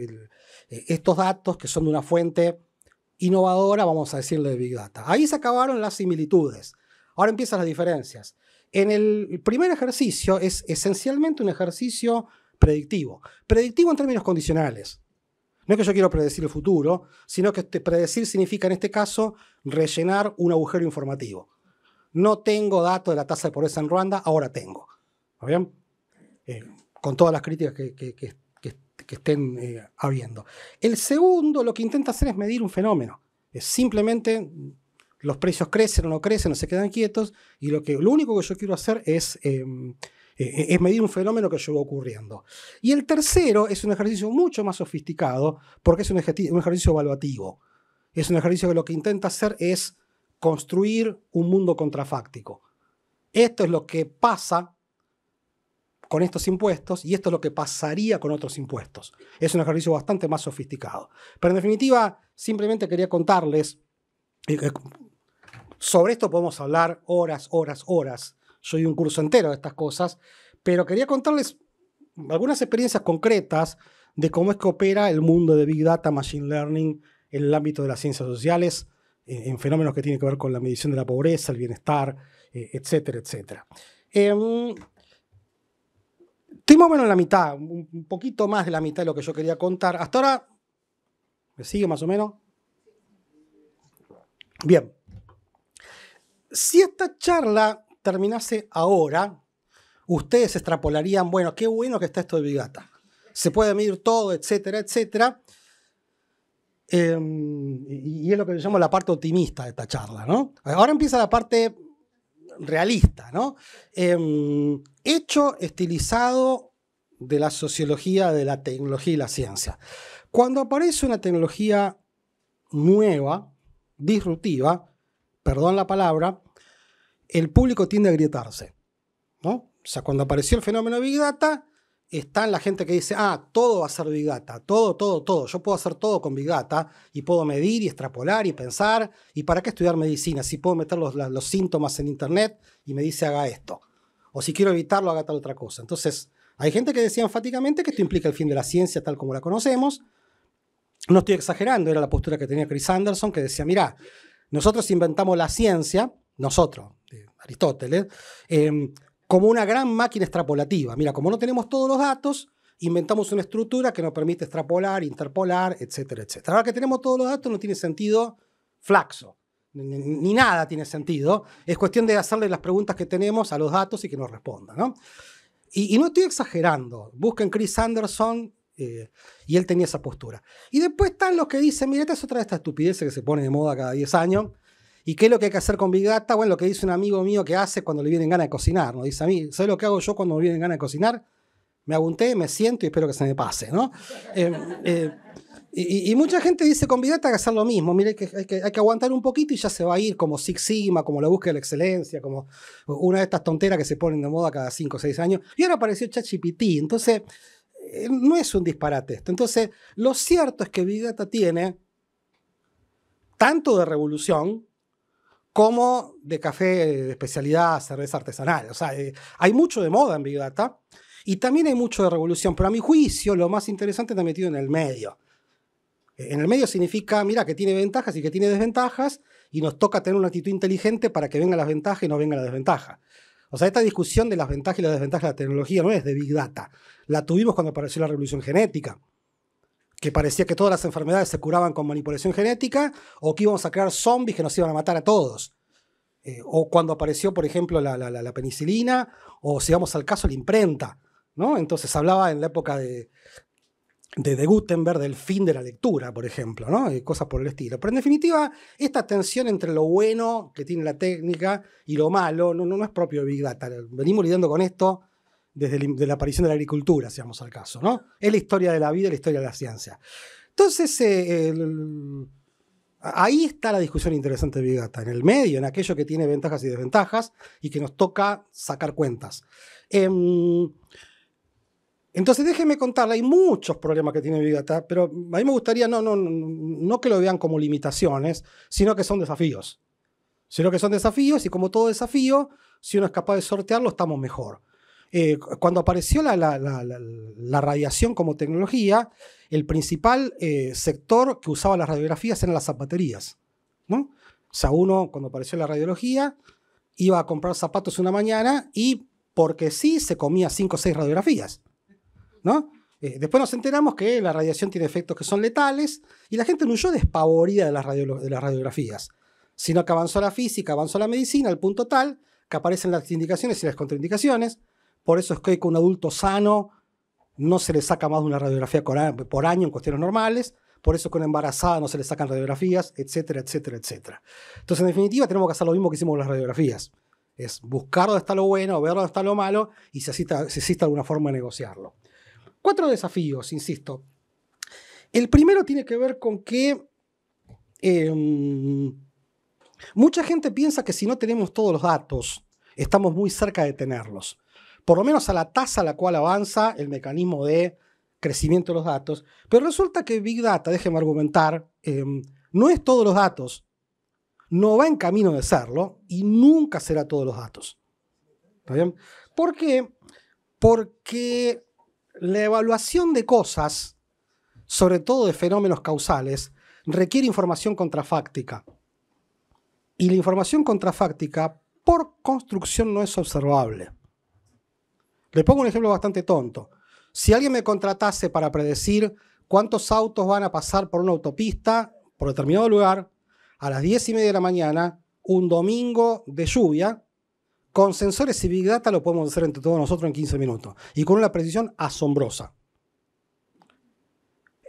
eh, estos datos que son de una fuente innovadora, vamos a decirle, de Big Data. Ahí se acabaron las similitudes. Ahora empiezan las diferencias. En el primer ejercicio es esencialmente un ejercicio predictivo. Predictivo en términos condicionales. No es que yo quiero predecir el futuro, sino que este, predecir significa en este caso rellenar un agujero informativo. No tengo dato de la tasa de pobreza en Ruanda, ahora tengo. ¿Está bien? Eh, con todas las críticas que, estén eh, habiendo. El segundo lo que intenta hacer es medir un fenómeno. Es simplemente los precios crecen o no crecen, o se quedan quietos, y lo, que, lo único que yo quiero hacer es... Em, eh, eh, es medir un fenómeno que lleva ocurriendo. Y el tercero es un ejercicio mucho más sofisticado porque es un, ejercicio evaluativo. Es un ejercicio que lo que intenta hacer es construir un mundo contrafáctico. Esto es lo que pasa con estos impuestos y esto es lo que pasaría con otros impuestos. Es un ejercicio bastante más sofisticado. Pero en definitiva, simplemente quería contarles, eh, sobre esto podemos hablar horas, horas, horas, soy un curso entero de estas cosas, pero quería contarles algunas experiencias concretas de cómo es que opera el mundo de Big Data, Machine Learning, en el ámbito de las ciencias sociales, en, fenómenos que tienen que ver con la medición de la pobreza, el bienestar, eh, etcétera, etcétera. Em, estoy más o menos en la mitad, un poquito más de la mitad de lo que yo quería contar. Hasta ahora, ¿me sigue más o menos? Bien. Si esta charla terminase ahora, ustedes extrapolarían, bueno, qué bueno que está esto de Bigata. Se puede medir todo, etcétera, etcétera. Em, y es lo que llamamos llamo la parte optimista de esta charla, ¿no? Ahora empieza la parte realista, ¿no? Em, hecho estilizado de la sociología, de la tecnología y la ciencia. Cuando aparece una tecnología nueva, disruptiva, perdón la palabra, el público tiende a grietarse, ¿no? O sea, cuando apareció el fenómeno Big Data, está la gente que dice, ah, todo va a ser Big Data, todo, todo, todo. Yo puedo hacer todo con Big Data y puedo medir y extrapolar y pensar. ¿Y para qué estudiar medicina? Si puedo meter los, los síntomas en Internet y me dice, haga esto. O si quiero evitarlo, haga tal otra cosa. Entonces, hay gente que decía enfáticamente que esto implica el fin de la ciencia tal como la conocemos. No estoy exagerando, era la postura que tenía Chris Anderson, que decía, mira, nosotros inventamos la ciencia, nosotros, Aristóteles, em, como una gran máquina extrapolativa. Mira, como no tenemos todos los datos, inventamos una estructura que nos permite extrapolar, interpolar, etcétera, etcétera. Ahora que tenemos todos los datos, no tiene sentido flaxo, ni, nada tiene sentido. Es cuestión de hacerle las preguntas que tenemos a los datos y que nos respondan. Y, no estoy exagerando. Busquen Chris Anderson eh, y él tenía esa postura. Y después están los que dicen, mira, esta es otra de estas estupideces que se pone de moda cada 10 años, ¿Y qué es lo que hay que hacer con Big Data? Bueno, lo que dice un amigo mío que hace cuando le vienen ganas de cocinar, ¿no? Dice a mí, ¿sabes lo que hago yo cuando me vienen ganas de cocinar? Me agunté, me siento y espero que se me pase, ¿no? Eh, eh, y, mucha gente dice con Big Data que hacer lo mismo, mire, hay que, hay, que, aguantar un poquito y ya se va a ir como Six Sigma, como la búsqueda de la excelencia, como una de estas tonteras que se ponen de moda cada 5 o 6 años. Y ahora apareció ChatGPT, entonces eh, no es un disparate esto. Entonces, lo cierto es que Big Data tiene tanto de revolución, como de café de especialidad, cerveza artesanal. O sea, eh, hay mucho de moda en Big Data y también hay mucho de revolución, pero a mi juicio lo más interesante está metido en el medio. En el medio significa, mira, que tiene ventajas y que tiene desventajas y nos toca tener una actitud inteligente para que vengan las ventajas y no vengan las desventajas. O sea, esta discusión de las ventajas y las desventajas de la tecnología no es de Big Data. La tuvimos cuando apareció la revolución genética que parecía que todas las enfermedades se curaban con manipulación genética, o que íbamos a crear zombies que nos iban a matar a todos. Eh, o cuando apareció, por ejemplo, la, penicilina, o si vamos al caso, la imprenta. ¿no? Entonces hablaba en la época de, de, Gutenberg del fin de la lectura, por ejemplo, ¿no? y cosas por el estilo. Pero en definitiva, esta tensión entre lo bueno que tiene la técnica y lo malo no, no, no es propio de Big Data. Venimos lidiando con esto desde la aparición de la agricultura, si al caso, ¿no? Es la historia de la vida, la historia de la ciencia. Entonces, eh, ahí está la discusión interesante de Data en el medio, en aquello que tiene ventajas y desventajas y que nos toca sacar cuentas. Em, entonces déjenme contarle, hay muchos problemas que tiene Data pero a mí me gustaría no, no, no que lo vean como limitaciones, sino que son desafíos. Sino que son desafíos y como todo desafío, si uno es capaz de sortearlo, estamos mejor. Eh, cuando apareció la, radiación como tecnología, el principal eh, sector que usaba las radiografías eran las zapaterías. ¿no? O sea, uno cuando apareció la radiología iba a comprar zapatos una mañana y porque sí se comía cinco o seis radiografías. ¿no? Eh, después nos enteramos que la radiación tiene efectos que son letales y la gente no huyó despavorida de las, de las radiografías, sino que avanzó la física, avanzó la medicina al punto tal que aparecen las indicaciones y las contraindicaciones. Por eso es que con un adulto sano no se le saca más de una radiografía por año en cuestiones normales. Por eso es que una embarazada no se le sacan radiografías, etcétera, etcétera, etcétera. Entonces, en definitiva, tenemos que hacer lo mismo que hicimos con las radiografías. Es buscar dónde está lo bueno, ver dónde está lo malo y si existe, alguna forma de negociarlo. Cuatro desafíos, insisto. El primero tiene que ver con que em, mucha gente piensa que si no tenemos todos los datos, estamos muy cerca de tenerlos por lo menos a la tasa a la cual avanza el mecanismo de crecimiento de los datos. Pero resulta que Big Data, déjenme argumentar, em, no es todos los datos, no va en camino de serlo y nunca será todos los datos. ¿Está bien? ¿Por qué? Porque la evaluación de cosas, sobre todo de fenómenos causales, requiere información contrafáctica. Y la información contrafáctica, por construcción, no es observable. Les pongo un ejemplo bastante tonto. Si alguien me contratase para predecir cuántos autos van a pasar por una autopista, por determinado lugar, a las 10 y media de la mañana, un domingo de lluvia, con sensores y Big Data lo podemos hacer entre todos nosotros en 15 minutos y con una precisión asombrosa.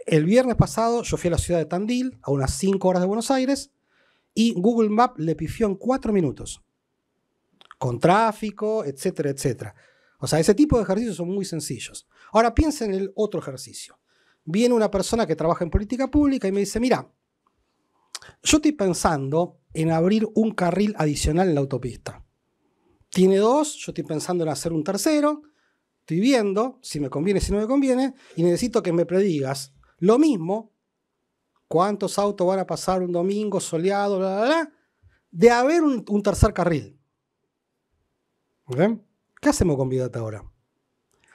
El viernes pasado yo fui a la ciudad de Tandil, a unas 5 horas de Buenos Aires, y Google Maps le pifió en 4 minutos, con tráfico, etcétera, etcétera. O sea, ese tipo de ejercicios son muy sencillos. Ahora piensa en el otro ejercicio. Viene una persona que trabaja en política pública y me dice, mira, yo estoy pensando en abrir un carril adicional en la autopista. Tiene dos, yo estoy pensando en hacer un tercero, estoy viendo si me conviene, si no me conviene, y necesito que me predigas lo mismo, cuántos autos van a pasar un domingo soleado, bla, bla, bla, de haber un, tercer carril. ¿Qué hacemos con Big Data ahora?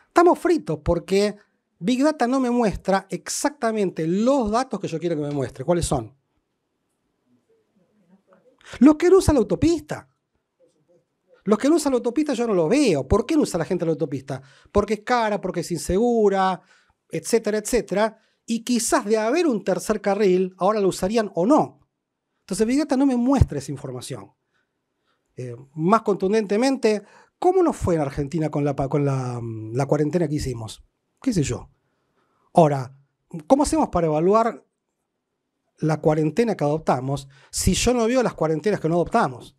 Estamos fritos porque Big Data no me muestra exactamente los datos que yo quiero que me muestre. ¿Cuáles son? Los que no usan la autopista. Los que no usan la autopista yo no los veo. ¿Por qué no usa la gente la autopista? Porque es cara, porque es insegura, etcétera, etcétera. Y quizás de haber un tercer carril, ahora lo usarían o no. Entonces Big Data no me muestra esa información. Eh, más contundentemente, ¿Cómo nos fue en Argentina con mm, la, cuarentena que hicimos? ¿Qué sé yo? Ahora, ¿cómo hacemos para evaluar la cuarentena que adoptamos si yo no veo las cuarentenas que no adoptamos?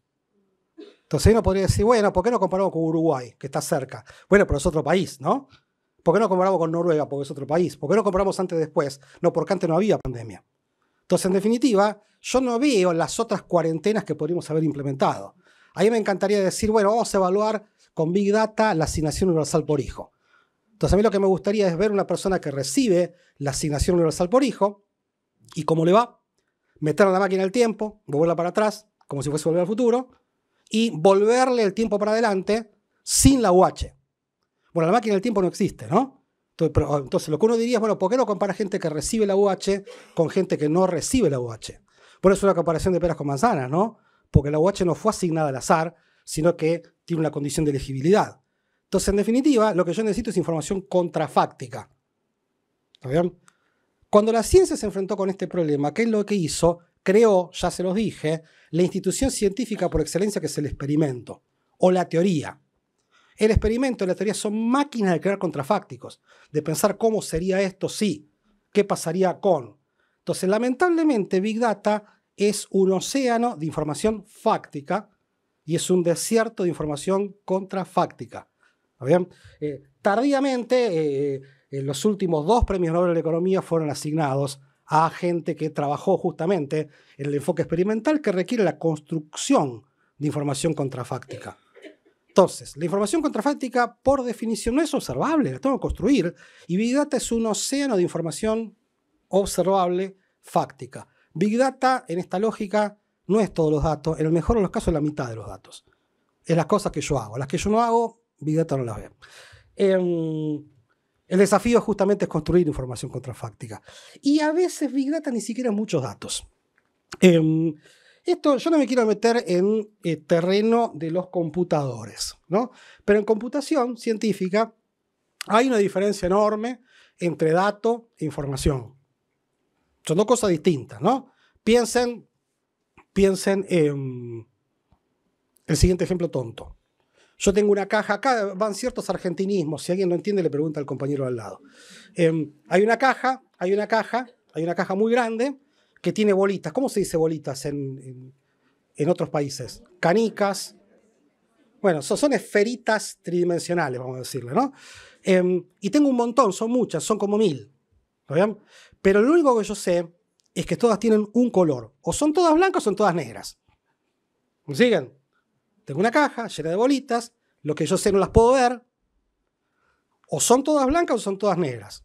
Entonces uno podría decir, bueno, ¿por qué no comparamos con Uruguay, que está cerca? Bueno, pero es otro país, ¿no? ¿Por qué no comparamos con Noruega, porque es otro país? ¿Por qué no comparamos antes después? No, porque antes no había pandemia. Entonces, en definitiva, yo no veo las otras cuarentenas que podríamos haber implementado. Ahí me encantaría decir, bueno, vamos a evaluar con Big Data la asignación universal por hijo. Entonces a mí lo que me gustaría es ver una persona que recibe la asignación universal por hijo y cómo le va, meter a la máquina el tiempo, volverla para atrás, como si fuese volver al futuro, y volverle el tiempo para adelante sin la UH. Bueno, la máquina del tiempo no existe, ¿no? Entonces, lo que uno diría es, bueno, ¿por qué no compara gente que recibe la UH con gente que no recibe la UH? Por eso es una comparación de peras con manzanas, ¿no? porque la UH no fue asignada al azar, sino que tiene una condición de elegibilidad. Entonces, en definitiva, lo que yo necesito es información contrafáctica. ¿Está bien? Cuando la ciencia se enfrentó con este problema, ¿qué es lo que hizo? Creó, ya se los dije, la institución científica por excelencia que es el experimento o la teoría. El experimento y la teoría son máquinas de crear contrafácticos, de pensar cómo sería esto si, sí, qué pasaría con. Entonces, lamentablemente, Big Data es un océano de información fáctica y es un desierto de información contrafáctica. Eh, tardíamente, eh, eh, los últimos dos premios Nobel de Economía fueron asignados a gente que trabajó justamente en el enfoque experimental que requiere la construcción de información contrafáctica. Entonces, la información contrafáctica, por definición, no es observable, la tengo que construir. Y Big Data es un océano de información observable, fáctica. Big Data, en esta lógica, no es todos los datos, en el mejor de los casos, la mitad de los datos. Es las cosas que yo hago. Las que yo no hago, Big Data no las ve. Em, el desafío justamente es construir información contrafáctica. Y a veces Big Data ni siquiera muchos datos. Em, esto yo no me quiero meter en el eh, terreno de los computadores, ¿no? Pero en computación científica hay una diferencia enorme entre dato e información. Son dos cosas distintas, ¿no? Piensen, piensen en el siguiente ejemplo tonto. Yo tengo una caja, acá van ciertos argentinismos, si alguien no entiende le pregunta al compañero al lado. Em, hay una caja, hay una caja, hay una caja muy grande que tiene bolitas. ¿Cómo se dice bolitas en, otros países? Canicas. Bueno, son, esferitas tridimensionales, vamos a decirle, ¿no? Em, y tengo un montón, son muchas, son como mil. ¿no pero lo único que yo sé es que todas tienen un color. O son todas blancas o son todas negras. ¿Me siguen? Tengo una caja llena de bolitas. Lo que yo sé no las puedo ver. O son todas blancas o son todas negras.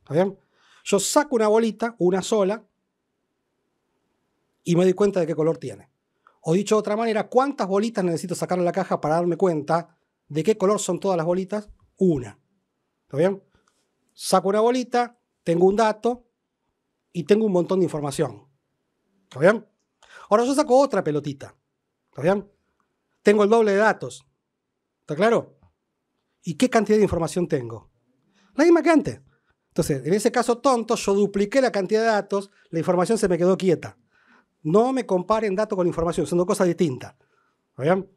¿Está bien? Yo saco una bolita, una sola, y me doy cuenta de qué color tiene. O dicho de otra manera, ¿cuántas bolitas necesito sacar de la caja para darme cuenta de qué color son todas las bolitas? Una. ¿Está bien? Saco una bolita, tengo un dato y tengo un montón de información. ¿Está bien? Ahora yo saco otra pelotita. ¿Está bien? Tengo el doble de datos. ¿Está claro? ¿Y qué cantidad de información tengo? La misma que antes. Entonces, en ese caso tonto, yo dupliqué la cantidad de datos, la información se me quedó quieta. No me comparen datos con información, son dos cosas distintas. ¿Está bien?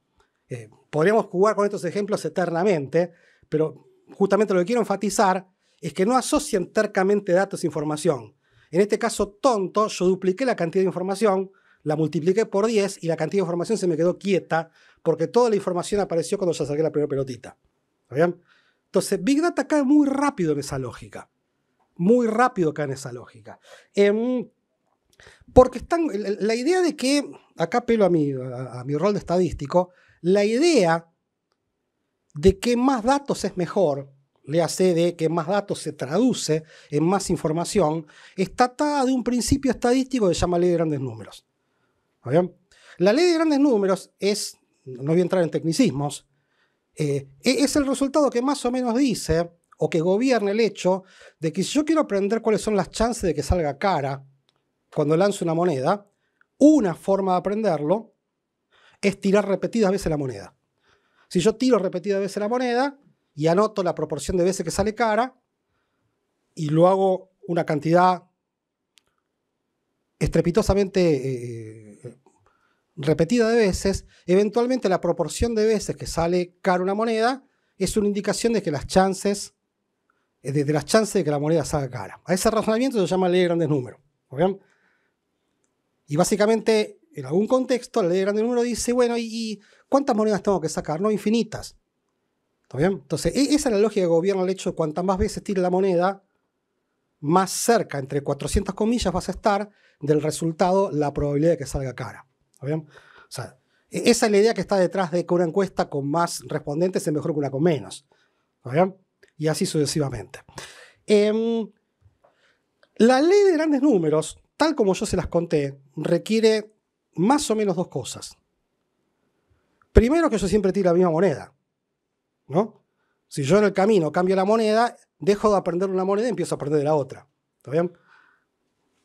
Eh, podríamos jugar con estos ejemplos eternamente, pero justamente lo que quiero enfatizar es que no asocian tercamente datos e información. En este caso tonto, yo dupliqué la cantidad de información, la multipliqué por 10 y la cantidad de información se me quedó quieta porque toda la información apareció cuando ya saqué la primera pelotita. Entonces, Big Data cae muy rápido en esa lógica. Muy rápido cae en esa lógica. Em, porque están, la idea de que, acá apelo a mi, a mi rol de estadístico, la idea de que más datos es mejor le hace de que más datos se traduce en más información, está atada de un principio estadístico que se llama ley de grandes números. La ley de grandes números es, no voy a entrar en tecnicismos, eh, e-, es el resultado que más o menos dice o que gobierna el hecho de que si yo quiero aprender cuáles son las chances de que salga cara cuando lanzo una moneda, una forma de aprenderlo es tirar repetidas veces la moneda. Si yo tiro repetidas veces la moneda, y anoto la proporción de veces que sale cara y lo hago una cantidad estrepitosamente eh, eh, repetida de veces, eventualmente la proporción de veces que sale cara una moneda es una indicación de que las chances, eh, de, las chances de que la moneda salga cara. A ese razonamiento se llama ley de grandes números. Y básicamente, en algún contexto, la ley de grandes números dice, bueno, ¿y cuántas monedas tengo que sacar? No, infinitas. Entonces, e-, esa es la lógica que gobierna el hecho de cuantas más veces tire la moneda, más cerca, entre 400 comillas, vas a estar del resultado la probabilidad de que salga cara. O sea, e-, esa es la idea que está detrás de que una encuesta con más respondentes es mejor que una con menos. ¿Está bien? Y así sucesivamente. Em, la ley de grandes números, tal como yo se las conté, requiere más o menos dos cosas. Primero que yo siempre tire la misma moneda. ¿no? Si yo en el camino cambio la moneda, dejo de aprender una moneda y empiezo a aprender de la otra.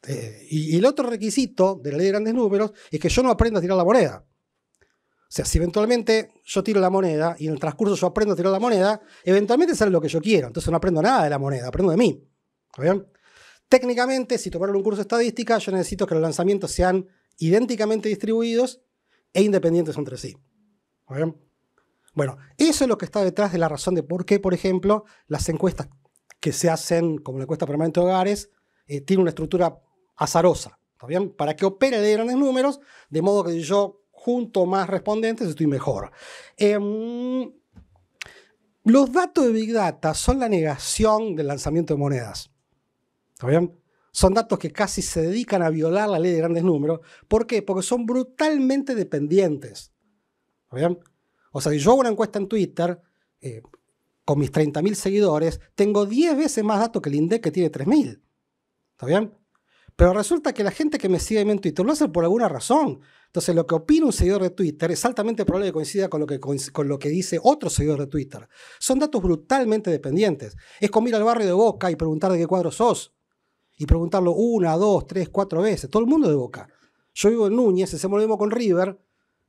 Eh, y, el otro requisito de la ley de grandes números es que yo no aprenda a tirar la moneda. O sea, si eventualmente yo tiro la moneda y en el transcurso yo aprendo a tirar la moneda, eventualmente sale lo que yo quiero. Entonces no aprendo nada de la moneda, aprendo de mí. Técnicamente, si tomaron un curso de estadística, yo necesito que los lanzamientos sean idénticamente distribuidos e independientes entre sí. Bueno, eso es lo que está detrás de la razón de por qué, por ejemplo, las encuestas que se hacen, como la encuesta permanente de hogares, tienen eh, tiene una estructura azarosa, ¿está bien? Para que opere de grandes números, de modo que yo junto más respondentes estoy mejor. Em, los datos de Big Data son la negación del lanzamiento de monedas. ¿Está bien? Son datos que casi se dedican a violar la ley de grandes números. ¿Por qué? Porque son brutalmente dependientes. ¿Está bien? O sea, si yo hago una encuesta en Twitter, eh, con mis 30.000 seguidores, tengo 10 veces más datos que el que tiene 3.000. ¿Está bien? Pero resulta que la gente que me sigue en Twitter lo hace por alguna razón. Entonces, lo que opina un seguidor de Twitter es altamente probable que coincida con lo que, con lo que dice otro seguidor de Twitter. Son datos brutalmente dependientes. Es como ir al barrio de Boca y preguntar de qué cuadro sos. Y preguntarlo una, dos, tres, cuatro veces. Todo el mundo de Boca. Yo vivo en Núñez, hacemos lo mismo con River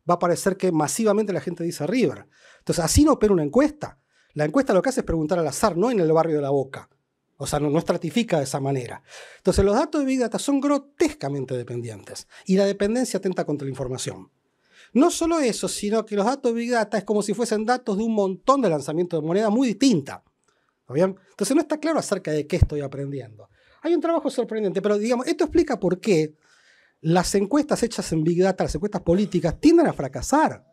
va a parecer que masivamente la gente dice River. Entonces, así no opera una encuesta. La encuesta lo que hace es preguntar al azar, no en el barrio de la Boca. O sea, no, no, estratifica de esa manera. Entonces, los datos de Big Data son grotescamente dependientes y la dependencia atenta contra la información. No solo eso, sino que los datos de Big Data es como si fuesen datos de un montón de lanzamientos de moneda muy distintas. bien? Entonces, no está claro acerca de qué estoy aprendiendo. Hay un trabajo sorprendente, pero digamos, esto explica por qué las encuestas hechas en Big Data, las encuestas políticas, tienden a fracasar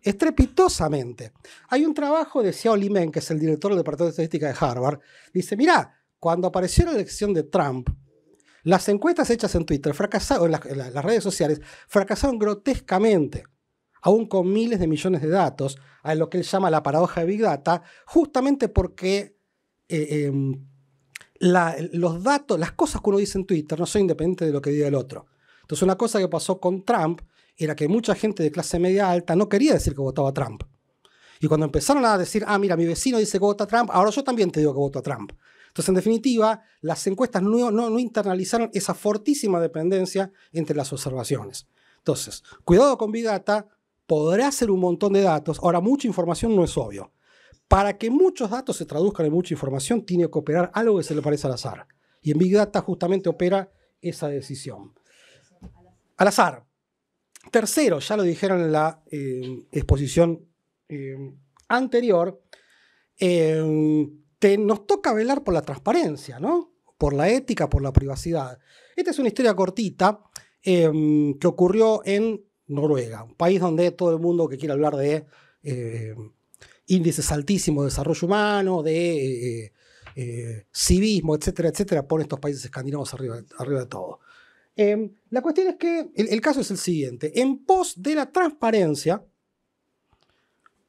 estrepitosamente. Hay un trabajo de Xiao Limen, que es el director del Departamento de Estadística de Harvard, dice, mira, cuando apareció la elección de Trump, las encuestas hechas en Twitter, fracasaron, las, redes sociales, fracasaron grotescamente, aún con miles de millones de datos, a lo que él llama la paradoja de Big Data, justamente porque... Eh, em, los datos, las cosas que uno dice en Twitter no son independientes de lo que diga el otro. Entonces una cosa que pasó con Trump era que mucha gente de clase media alta no quería decir que votaba a Trump. Y cuando empezaron a decir, ah, mira, mi vecino dice que vota Trump, ahora yo también te digo que voto a Trump. Entonces, en definitiva, las encuestas no, internalizaron esa fortísima dependencia entre las observaciones. Entonces, cuidado con Big Data, podrá ser un montón de datos. Ahora, mucha información no es obvio. Para que muchos datos se traduzcan en mucha información, tiene que operar algo que se le parece al azar. Y en Big Data justamente opera esa decisión. Al azar. Tercero, ya lo dijeron en la eh, exposición eh, anterior, eh, nos toca velar por la transparencia, ¿no? Por la ética, por la privacidad. Esta es una historia cortita que ocurrió en Noruega, un país donde todo el mundo que quiere hablar de índices altísimos de desarrollo humano, de civismo, etcétera, etcétera, pone estos países escandinavos arriba de todo. Em, la cuestión es que el, caso es el siguiente. En pos de la transparencia,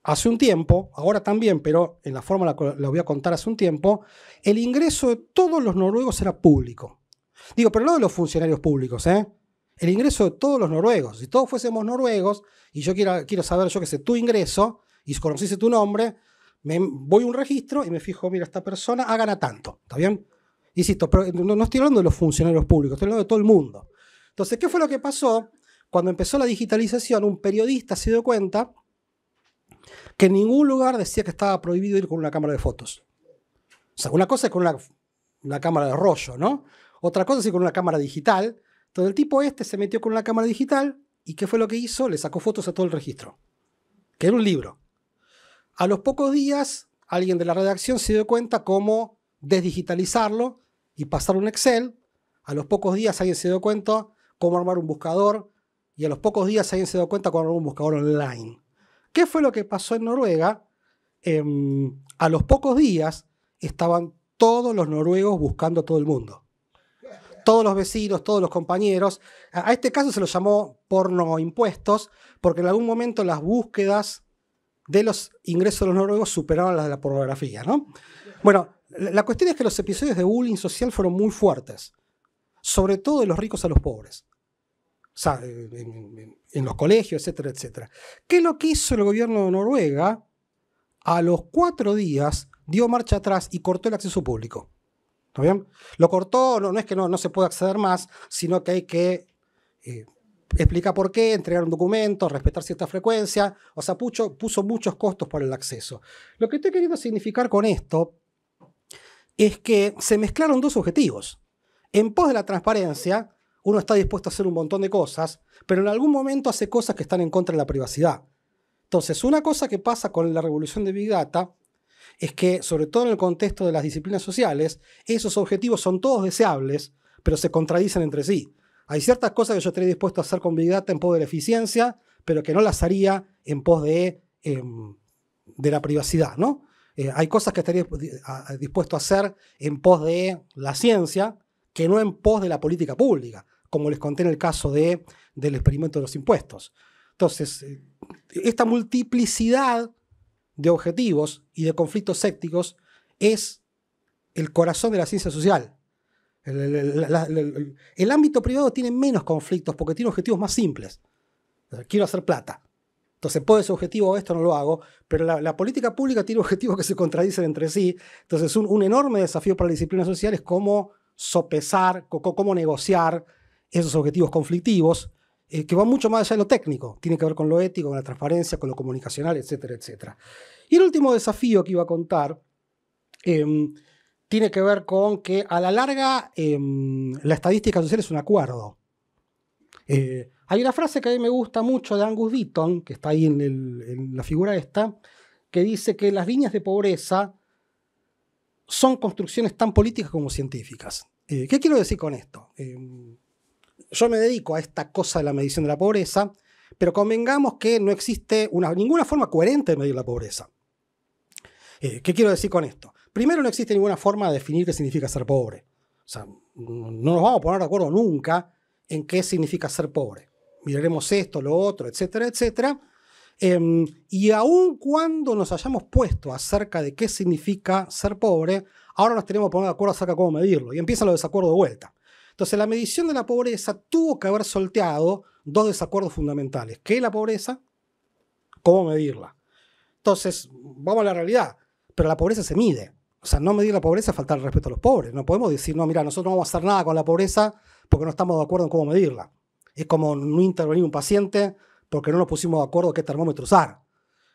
hace un tiempo, ahora también, pero en la forma la, la voy a contar hace un tiempo, el ingreso de todos los noruegos era público. Digo, pero no de los funcionarios públicos, ¿eh? El ingreso de todos los noruegos. Si todos fuésemos noruegos y yo quiero, quiero saber, yo que sé, tu ingreso y conociese tu nombre, me, voy a un registro y me fijo, mira, esta persona ha gana tanto, ¿está bien? Insisto, pero eh, no, estoy hablando de los funcionarios públicos, estoy hablando de todo el mundo. Entonces, ¿qué fue lo que pasó? Cuando empezó la digitalización, un periodista se dio cuenta que en ningún lugar decía que estaba prohibido ir con una cámara de fotos. O sea, una cosa es con una, cámara de rollo, ¿no? Otra cosa es con una cámara digital. Entonces el tipo este se metió con una cámara digital y ¿qué fue lo que hizo? Le sacó fotos a todo el registro, que era un libro. A los pocos días, alguien de la redacción se dio cuenta cómo desdigitalizarlo y pasar un Excel. A los pocos días alguien se dio cuenta cómo armar un buscador y a los pocos días alguien se dio cuenta cómo armar un buscador online. ¿Qué fue lo que pasó en Noruega? Em, a los pocos días estaban todos los noruegos buscando a todo el mundo. Todos los vecinos, todos los compañeros. A este caso se lo llamó porno impuestos, porque en algún momento las búsquedas de los ingresos de los noruegos superaban las de la pornografía, ¿no? Bueno, la cuestión es que los episodios de bullying social fueron muy fuertes, sobre todo de los ricos a los pobres. O sea, en, los colegios, etcétera, etcétera. ¿Qué es lo que hizo el gobierno de Noruega? A los cuatro días dio marcha atrás y cortó el acceso público. ¿Está bien? Lo cortó, no, es que no, se pueda acceder más, sino que hay que eh, explicar por qué, entregar un documento, respetar cierta frecuencia. O sea, puso muchos costos para el acceso. Lo que estoy queriendo significar con esto es que se mezclaron dos objetivos. En pos de la transparencia, uno está dispuesto a hacer un montón de cosas, pero en algún momento hace cosas que están en contra de la privacidad. Entonces, una cosa que pasa con la revolución de Big Data es que, sobre todo en el contexto de las disciplinas sociales, esos objetivos son todos deseables, pero se contradicen entre sí. Hay ciertas cosas que yo estaría dispuesto a hacer con Big Data en pos de la eficiencia, pero que no las haría en pos de, em, de la privacidad, ¿no? Eh, hay cosas que estaría dispuesto a hacer en pos de la ciencia que no en pos de la política pública, como les conté en el caso de, del experimento de los impuestos. Entonces, eh, esta multiplicidad de objetivos y de conflictos sépticos es el corazón de la ciencia social. el ámbito privado tiene menos conflictos porque tiene objetivos más simples. Quiero hacer plata. Entonces, puede ese objetivo, esto no lo hago, pero la, política pública tiene objetivos que se contradicen entre sí. Entonces, un, un enorme desafío para la disciplina social es cómo sopesar, cómo negociar esos objetivos conflictivos, eh, que van mucho más allá de lo técnico, tiene que ver con lo ético, con la transparencia, con lo comunicacional, etcétera, etcétera. Y el último desafío que iba a contar em, tiene que ver con que a la larga em, la estadística social es un acuerdo. Eh, hay una frase que a mí me gusta mucho de Angus Deaton, que está ahí en, la figura esta, que dice que las líneas de pobreza son construcciones tan políticas como científicas. Eh, ¿Qué quiero decir con esto? Em, yo me dedico a esta cosa de la medición de la pobreza, pero convengamos que no existe ninguna forma coherente de medir la pobreza. Eh, ¿Qué quiero decir con esto? Primero, no existe ninguna forma de definir qué significa ser pobre. O sea, no nos vamos a poner de acuerdo nunca en qué significa ser pobre miraremos esto, lo otro, etcétera, etcétera. Em, y aun cuando nos hayamos puesto acerca de qué significa ser pobre, ahora nos tenemos que poner de acuerdo acerca de cómo medirlo. Y empiezan los desacuerdos de vuelta. Entonces, la medición de la pobreza tuvo que haber solteado dos desacuerdos fundamentales. ¿Qué es la pobreza? ¿Cómo medirla? Entonces, vamos a la realidad. Pero la pobreza se mide. O sea, no medir la pobreza es faltar el respeto a los pobres. No podemos decir, no, mira, nosotros no vamos a hacer nada con la pobreza porque no estamos de acuerdo en cómo medirla. Es como no intervenir un paciente porque no nos pusimos de acuerdo qué termómetro usar.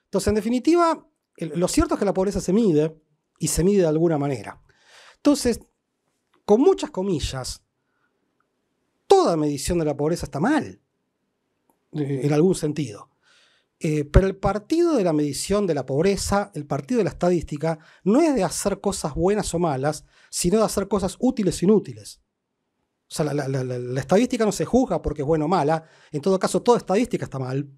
Entonces, en definitiva, lo cierto es que la pobreza se mide y se mide de alguna manera. Entonces, con muchas comillas, toda medición de la pobreza está mal, eh, en algún sentido. Eh, pero el partido de la medición de la pobreza, el partido de la estadística, no es de hacer cosas buenas o malas, sino de hacer cosas útiles o e inútiles. O sea, la, estadística no se juzga porque es bueno o mala. En todo caso, toda estadística está mal.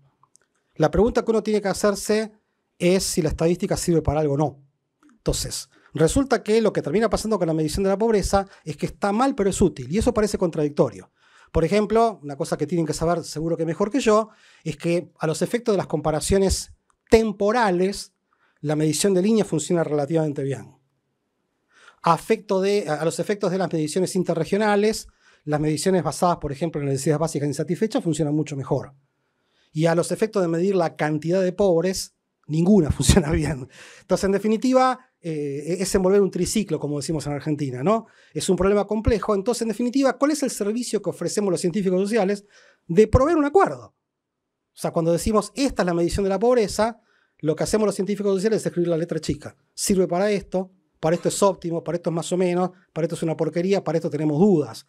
La pregunta que uno tiene que hacerse es si la estadística sirve para algo o no. Entonces, resulta que lo que termina pasando con la medición de la pobreza es que está mal pero es útil. Y eso parece contradictorio. Por ejemplo, una cosa que tienen que saber seguro que mejor que yo, es que a los efectos de las comparaciones temporales, la medición de línea funciona relativamente bien. de, a, los efectos de las mediciones interregionales, las mediciones basadas, por ejemplo, en necesidades básicas insatisfechas funcionan mucho mejor. Y a los efectos de medir la cantidad de pobres, ninguna funciona bien. Entonces, en definitiva, eh, es envolver un triciclo, como decimos en Argentina, ¿no? Es un problema complejo. Entonces, en definitiva, ¿cuál es el servicio que ofrecemos los científicos sociales de proveer un acuerdo? O sea, cuando decimos esta es la medición de la pobreza, lo que hacemos los científicos sociales es escribir la letra chica. Sirve para esto, para esto es óptimo, para esto es más o menos, para esto es una porquería, para esto tenemos dudas.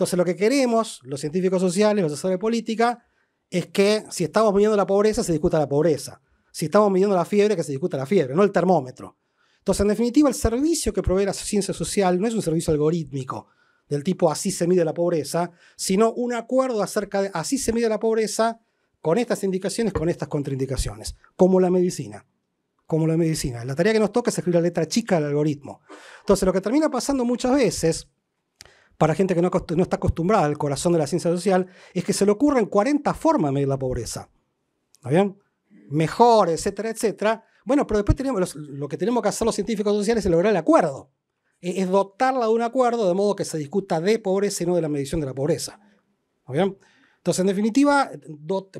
Entonces lo que queremos, los científicos sociales, los asesores de política, es que si estamos midiendo la pobreza, se discuta la pobreza. Si estamos midiendo la fiebre, que se discuta la fiebre, no el termómetro. Entonces, en definitiva, el servicio que provee la ciencia social no es un servicio algorítmico, del tipo así se mide la pobreza, sino un acuerdo acerca de así se mide la pobreza con estas indicaciones, con estas contraindicaciones, como la medicina. Como la medicina. La tarea que nos toca es escribir la letra chica al algoritmo. Entonces, lo que termina pasando muchas veces para gente que no, está acostumbrada al corazón de la ciencia social, es que se le ocurren 40 formas de medir la pobreza. ¿Está bien? Mejor, etcétera, etcétera. Bueno, pero después tenemos lo que tenemos que hacer los científicos sociales es lograr el acuerdo. Es, dotarla de un acuerdo de modo que se discuta de pobreza y no de la medición de la pobreza. bien? Entonces, en definitiva,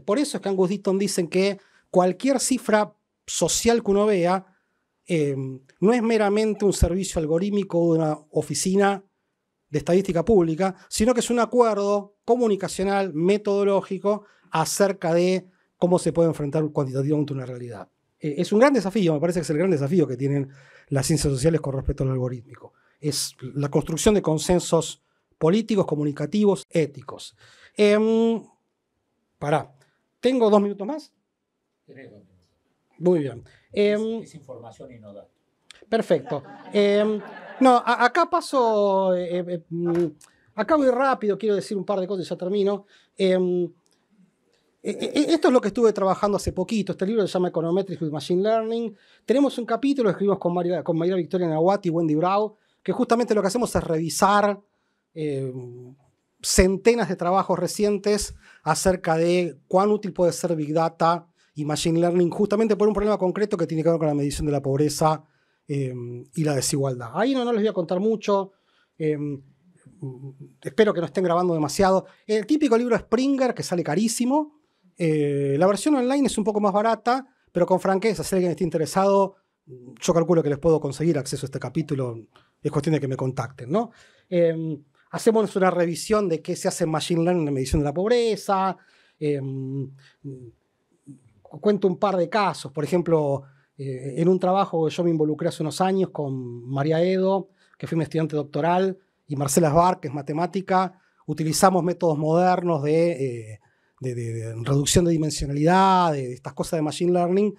por eso es que Angus Deaton dicen que cualquier cifra social que uno vea eh, no es meramente un servicio algorítmico de una oficina de estadística pública, sino que es un acuerdo comunicacional, metodológico, acerca de cómo se puede enfrentar cuantitativamente una realidad. E, es un gran desafío, me parece que es el gran desafío que tienen las ciencias sociales con respecto al algorítmico. Es la construcción de consensos políticos, comunicativos, éticos. Em, pará, ¿tengo dos minutos más? Muy bien. Em, es, información y no Perfecto. Em, no, acá paso, eh, eh, mm, acá muy rápido, quiero decir un par de cosas y ya termino. Em, eh, esto es lo que estuve trabajando hace poquito. Este libro se llama Econometrics with Machine Learning. Tenemos un capítulo, que escribimos con María, Victoria Nahuatl y Wendy Brau, que justamente lo que hacemos es revisar centenas de trabajos recientes acerca de cuán útil puede ser Big Data y Machine Learning, justamente por un problema concreto que tiene que ver con la medición de la pobreza Em, y la desigualdad. Ahí no, no les voy a contar mucho. Em, espero que no estén grabando demasiado. El típico libro Springer, que sale carísimo. Eh, la versión online es un poco más barata, pero con franqueza, si alguien está interesado, yo calculo que les puedo conseguir acceso a este capítulo. Es cuestión de que me contacten, ¿no? Em, hacemos una revisión de qué se hace en Machine Learning en la medición de la pobreza. cuento un par de casos. Por ejemplo, eh, en un trabajo que yo me involucré hace unos años con María Edo, que fue mi estudiante doctoral, y Marcela Sbar, que es matemática. Utilizamos métodos modernos eh, de, reducción de dimensionalidad, de, estas cosas de Machine Learning,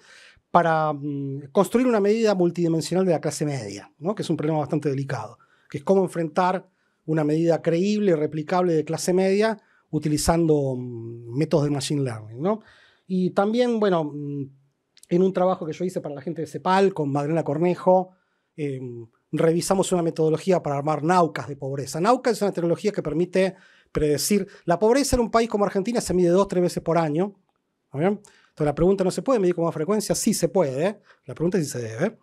para mm, construir una medida multidimensional de la clase media, ¿no? que es un problema bastante delicado, que es cómo enfrentar una medida creíble y replicable de clase media utilizando mm, métodos de Machine Learning. ¿no? Y también, bueno, mm, en un trabajo que yo hice para la gente de CEPAL con Madrena Cornejo, em, revisamos una metodología para armar náucas de pobreza. Nauca es una tecnología que permite predecir. La pobreza en un país como Argentina se mide dos, tres veces por año. Entonces la pregunta no se puede medir con más frecuencia, sí se puede. ¿eh? La pregunta es si se debe.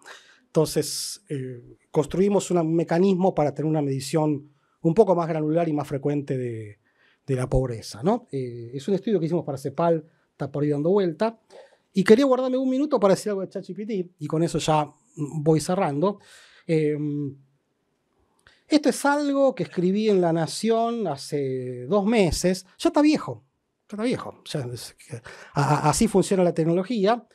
Entonces eh, construimos un mecanismo para tener una medición un poco más granular y más frecuente de, la pobreza. ¿no? Eh, es un estudio que hicimos para CEPAL, está por ahí dando vuelta. Y quería guardarme un minuto para decir algo de ChatGPT, y con eso ya voy cerrando. Em, esto es algo que escribí en La Nación hace dos meses. Ya está viejo, ya está viejo. así funciona la tecnología.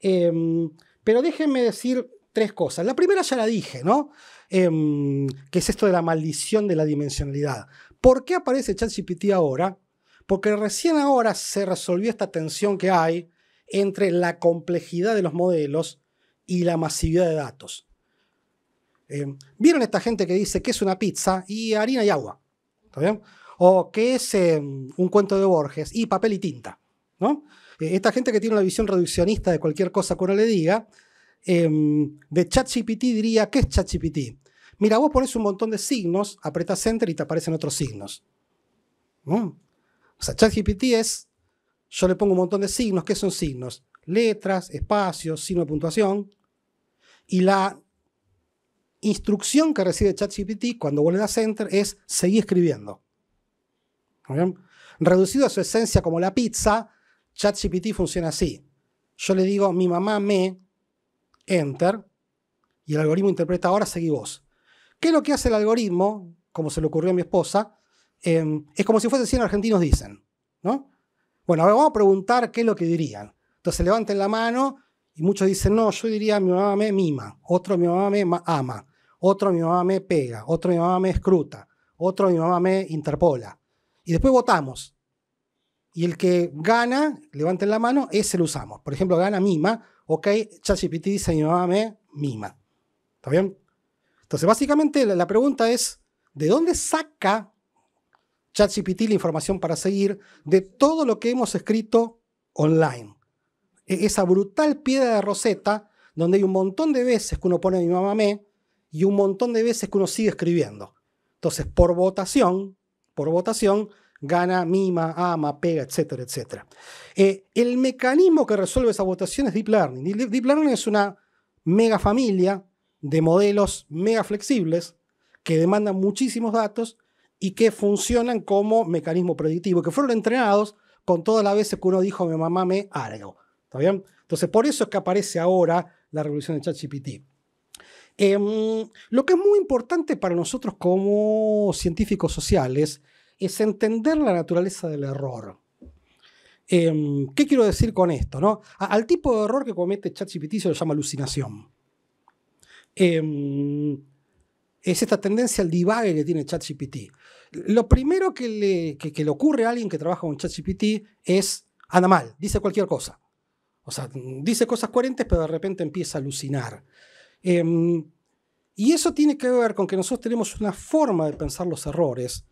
Em, pero déjenme decir tres cosas. La primera ya la dije, ¿no? Em, que es esto de la maldición de la dimensionalidad. ¿Por qué aparece ChatGPT ahora? Porque recién ahora se resolvió esta tensión que hay entre la complejidad de los modelos y la masividad de datos. Eh, ¿Vieron esta gente que dice que es una pizza y harina y agua? O que es em, un cuento de Borges y papel y tinta. ¿no? Eh, esta gente que tiene una visión reduccionista de cualquier cosa que uno le diga, em, de ChatGPT diría, ¿qué es ChatGPT? Mira, vos pones un montón de signos, apretas Enter y te aparecen otros signos. O sea, ChatGPT es yo le pongo un montón de signos. ¿Qué son signos? Letras, espacios, signo de puntuación. Y la instrucción que recibe ChatGPT cuando vuelve a Enter es seguir escribiendo. Reducido a su esencia como la pizza, ChatGPT funciona así. Yo le digo, mi mamá me, enter, y el algoritmo interpreta ahora, seguí vos. ¿Qué es lo que hace el algoritmo? Como se le ocurrió a mi esposa, em, es como si fuese 100 argentinos dicen, ¿no? Bueno, vamos a preguntar qué es lo que dirían. Entonces levanten la mano y muchos dicen, no, yo diría mi mamá me mima, otro mi mamá me ama, otro mi mamá me pega, otro mi mamá me escruta, otro mi mamá me interpola. Y después votamos. Y el que gana, levanten la mano, ese lo usamos. Por ejemplo, gana mima, ok, ChatGPT dice mi mamá me mima. ¿Está bien? Entonces, básicamente la pregunta es, ¿de dónde saca ChatGPT la información para seguir de todo lo que hemos escrito online. E-, esa brutal piedra de roseta donde hay un montón de veces que uno pone mi mamá me y un montón de veces que uno sigue escribiendo. Entonces, por votación, por votación, gana, mima, ama, pega, etcétera, etcétera. Eh, el mecanismo que resuelve esa votación es Deep Learning. Deep Learning es una mega familia de modelos mega flexibles que demandan muchísimos datos y que funcionan como mecanismo predictivo, que fueron entrenados con todas las veces que uno dijo, mi mamá me algo. ¿Está bien? Entonces, por eso es que aparece ahora la revolución de ChatGPT. Eh, lo que es muy importante para nosotros como científicos sociales es entender la naturaleza del error. Em, ¿Qué quiero decir con esto? No? Al tipo de error que comete ChatGPT se lo llama alucinación. Eh, es esta tendencia al divague que tiene ChatGPT. Lo primero que le, le ocurre a alguien que trabaja con ChatGPT es, anda mal, dice cualquier cosa. O sea, dice cosas coherentes, pero de repente empieza a alucinar. Em, y eso tiene que ver con que nosotros tenemos una forma de pensar los errores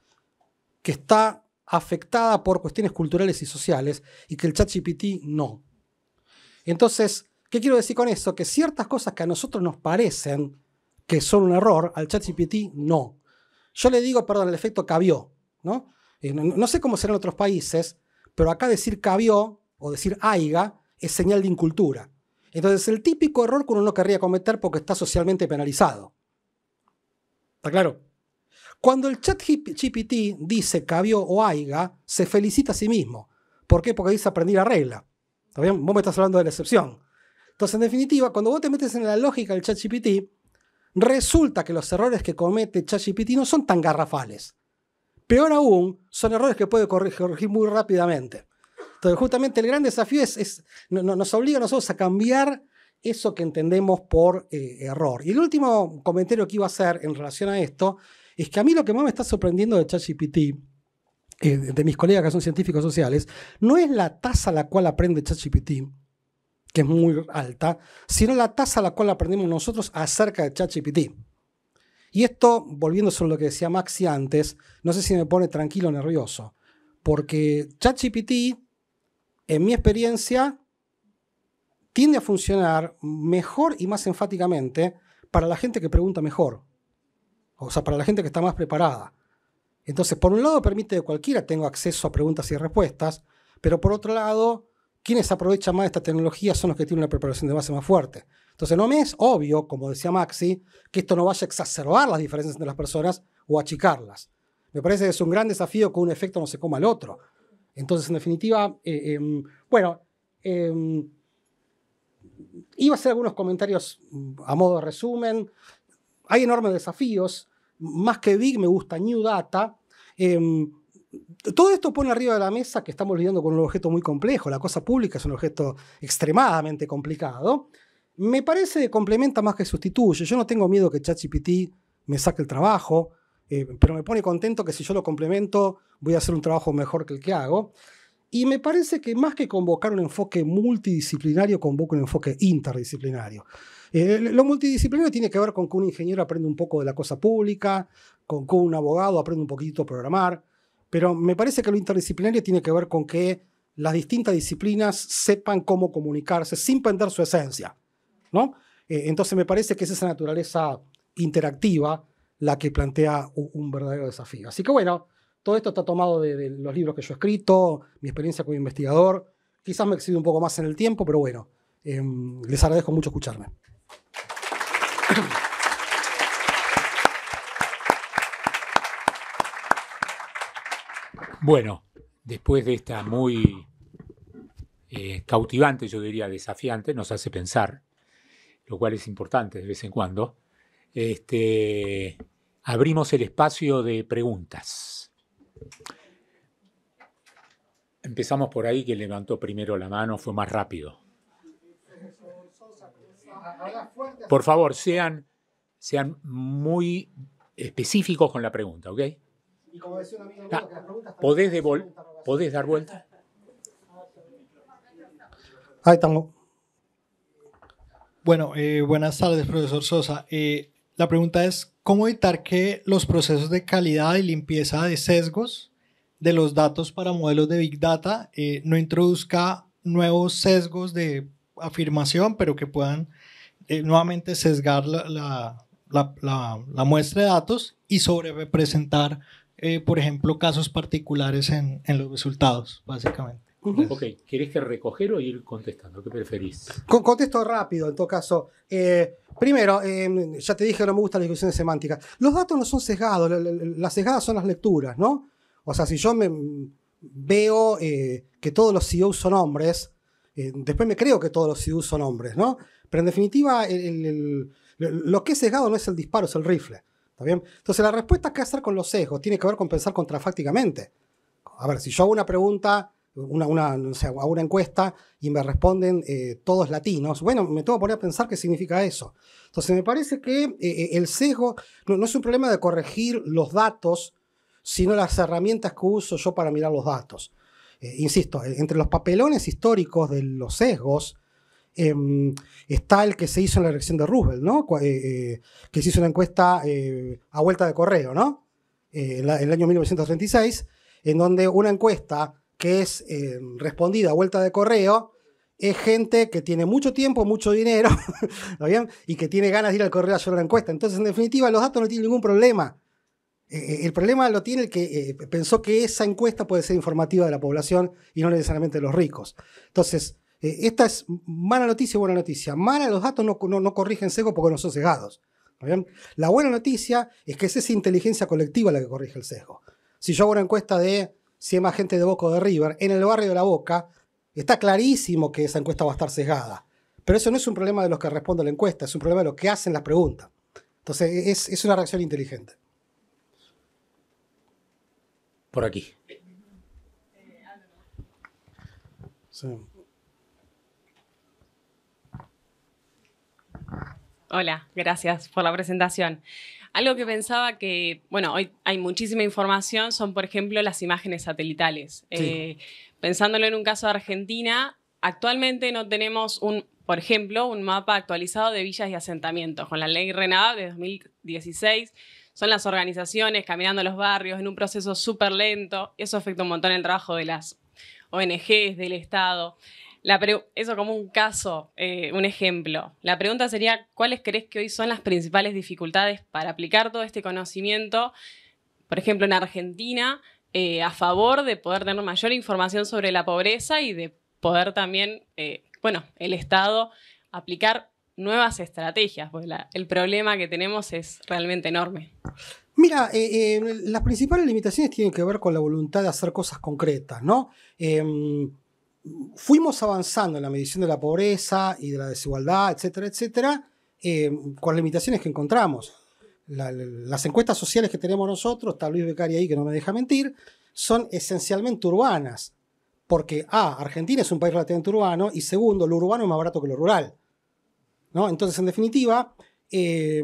que está afectada por cuestiones culturales y sociales y que el ChatGPT no. Entonces, ¿qué quiero decir con eso? Que ciertas cosas que a nosotros nos parecen que son un error, al ChatGPT no. Yo le digo, perdón, el efecto cabió, eh, ¿no? No sé cómo será en otros países, pero acá decir cabió o decir aiga es señal de incultura. Entonces, el típico error que uno no querría cometer porque está socialmente penalizado. ¿Está claro? Cuando el chat GPT dice cabió o aiga, se felicita a sí mismo. ¿Por qué? Porque dice aprendí la regla. ¿Está Vos me estás hablando de la excepción. Entonces, en definitiva, cuando vos te metes en la lógica del chat Resulta que los errores que comete ChatGPT no son tan garrafales. Peor aún, son errores que puede corregir muy rápidamente. Entonces, justamente el gran desafío es, no, nos obliga a nosotros a cambiar eso que entendemos por eh, error. Y el último comentario que iba a hacer en relación a esto es que a mí lo que más me está sorprendiendo de ChatGPT, eh, de mis colegas que son científicos sociales, no es la tasa a la cual aprende ChatGPT, que es muy alta, sino la tasa a la cual aprendimos nosotros acerca de ChatGPT. Y esto, volviendo sobre lo que decía Maxi antes, no sé si me pone tranquilo o nervioso, porque ChatGPT, en mi experiencia, tiende a funcionar mejor y más enfáticamente para la gente que pregunta mejor, o sea, para la gente que está más preparada. Entonces, por un lado permite que cualquiera tenga acceso a preguntas y respuestas, pero por otro lado quienes aprovechan más esta tecnología son los que tienen una preparación de base más fuerte. Entonces, no me es obvio, como decía Maxi, que esto no vaya a exacerbar las diferencias entre las personas o achicarlas. Me parece que es un gran desafío que un efecto no se coma al otro. Entonces, en definitiva, eh, em, bueno, em, iba a hacer algunos comentarios mm, a modo de resumen. Hay enormes desafíos. Más que Big, me gusta New Data. Em, todo esto pone arriba de la mesa que estamos lidiando con un objeto muy complejo. La cosa pública es un objeto extremadamente complicado. Me parece que complementa más que sustituye. Yo no tengo miedo que ChatGPT me saque el trabajo, eh, pero me pone contento que si yo lo complemento voy a hacer un trabajo mejor que el que hago. Y me parece que más que convocar un enfoque multidisciplinario, convoca un enfoque interdisciplinario. Eh, lo multidisciplinario tiene que ver con que un ingeniero aprende un poco de la cosa pública, con que un abogado aprende un poquito a programar, pero me parece que lo interdisciplinario tiene que ver con que las distintas disciplinas sepan cómo comunicarse sin perder su esencia, ¿no? Eh, entonces me parece que es esa naturaleza interactiva la que plantea un, verdadero desafío. Así que bueno, todo esto está tomado de, los libros que yo he escrito, mi experiencia como investigador. Quizás me excedo un poco más en el tiempo, pero bueno, eh, les agradezco mucho escucharme. Bueno, después de esta muy eh, cautivante, yo diría desafiante, nos hace pensar, lo cual es importante de vez en cuando, este, abrimos el espacio de preguntas. Empezamos por ahí, que levantó primero la mano, fue más rápido. Por favor, sean, sean muy específicos con la pregunta, ¿ok? Y como decía ah, ¿Podés, dar vuelta? Ahí estamos. Bueno, eh, buenas tardes, profesor Sosa. Eh, la pregunta es, ¿cómo evitar que los procesos de calidad y limpieza de sesgos de los datos para modelos de Big Data eh, no introduzca nuevos sesgos de afirmación, pero que puedan nuevamente sesgar la, la, la, la, muestra de datos y sobre representar eh, por ejemplo, casos particulares en, los resultados, básicamente. Ok, ¿quieres que recoger o ir contestando? ¿Qué preferís? Con, contesto rápido, en todo caso. Eh, primero, eh, ya te dije que no me gustan las discusiones semánticas. Los datos no son sesgados, las sesgadas son las lecturas, ¿no? O sea, si yo me veo que todos los CEOs son hombres, después me creo que todos los CEOs son hombres, ¿no? Pero en definitiva, lo que es sesgado no es el disparo, es el rifle. ¿Está Entonces la respuesta que hacer con los sesgos tiene que ver con pensar contrafácticamente. A ver, si yo hago una pregunta, una, una, hago una encuesta y me responden eh, todos latinos, bueno, me tengo que poner a pensar qué significa eso. Entonces me parece que eh, eh, el sesgo no, es un problema de corregir los datos, sino las herramientas que uso yo para mirar los datos. insisto, entre los papelones históricos de los sesgos, Em, está el que se hizo en la elección de Roosevelt, eh, eh, que se hizo una encuesta eh, a vuelta de correo, ¿no? en, el año 1936, en donde una encuesta que es em, respondida a vuelta de correo es gente que tiene mucho tiempo, mucho dinero, Y que tiene ganas de ir al correo a hacer una encuesta. Entonces, en definitiva, los datos no tienen ningún problema. el problema lo tiene el que pensó que esa encuesta puede ser informativa de la población y no necesariamente de los ricos. Entonces, eh, esta es mala noticia, buena noticia. Mala, los datos no, corrigen sesgo porque no son sesgados. La buena noticia es que es esa inteligencia colectiva la que corrige el sesgo. Si yo hago una encuesta de hay más gente de Boca o de River, en el barrio de La Boca, está clarísimo que esa encuesta va a estar sesgada. Pero eso no es un problema de los que responden la encuesta, es un problema de los que hacen las preguntas. Entonces, es, es una reacción inteligente. Por aquí. Hola, gracias por la presentación. Algo que pensaba que, bueno, hoy hay muchísima información, son por ejemplo las imágenes satelitales. Eh, pensándolo en un caso de Argentina, actualmente no tenemos un, por ejemplo, un mapa actualizado de villas y asentamientos. Con la ley RENAV de 2016 son las organizaciones caminando los barrios en un proceso súper lento. y Eso afecta un montón el trabajo de las ONGs, del Estado eso como un caso, eh, un ejemplo. La pregunta sería, ¿cuáles crees que hoy son las principales dificultades para aplicar todo este conocimiento, por ejemplo, en Argentina, eh, a favor de poder tener mayor información sobre la pobreza y de poder también, eh, bueno, el Estado aplicar nuevas estrategias, porque el problema que tenemos es realmente enorme. Mira, las principales limitaciones tienen que ver con la voluntad de hacer cosas concretas, ¿no? Em, fuimos avanzando en la medición de la pobreza y de la desigualdad, etcétera, etcétera, eh, con limitaciones que encontramos. las encuestas sociales que tenemos nosotros, está Luis Becari ahí que no me deja mentir, son esencialmente urbanas. Porque, A, Argentina es un país relativamente urbano y segundo, lo urbano es más barato que lo rural. Entonces, en definitiva, eh,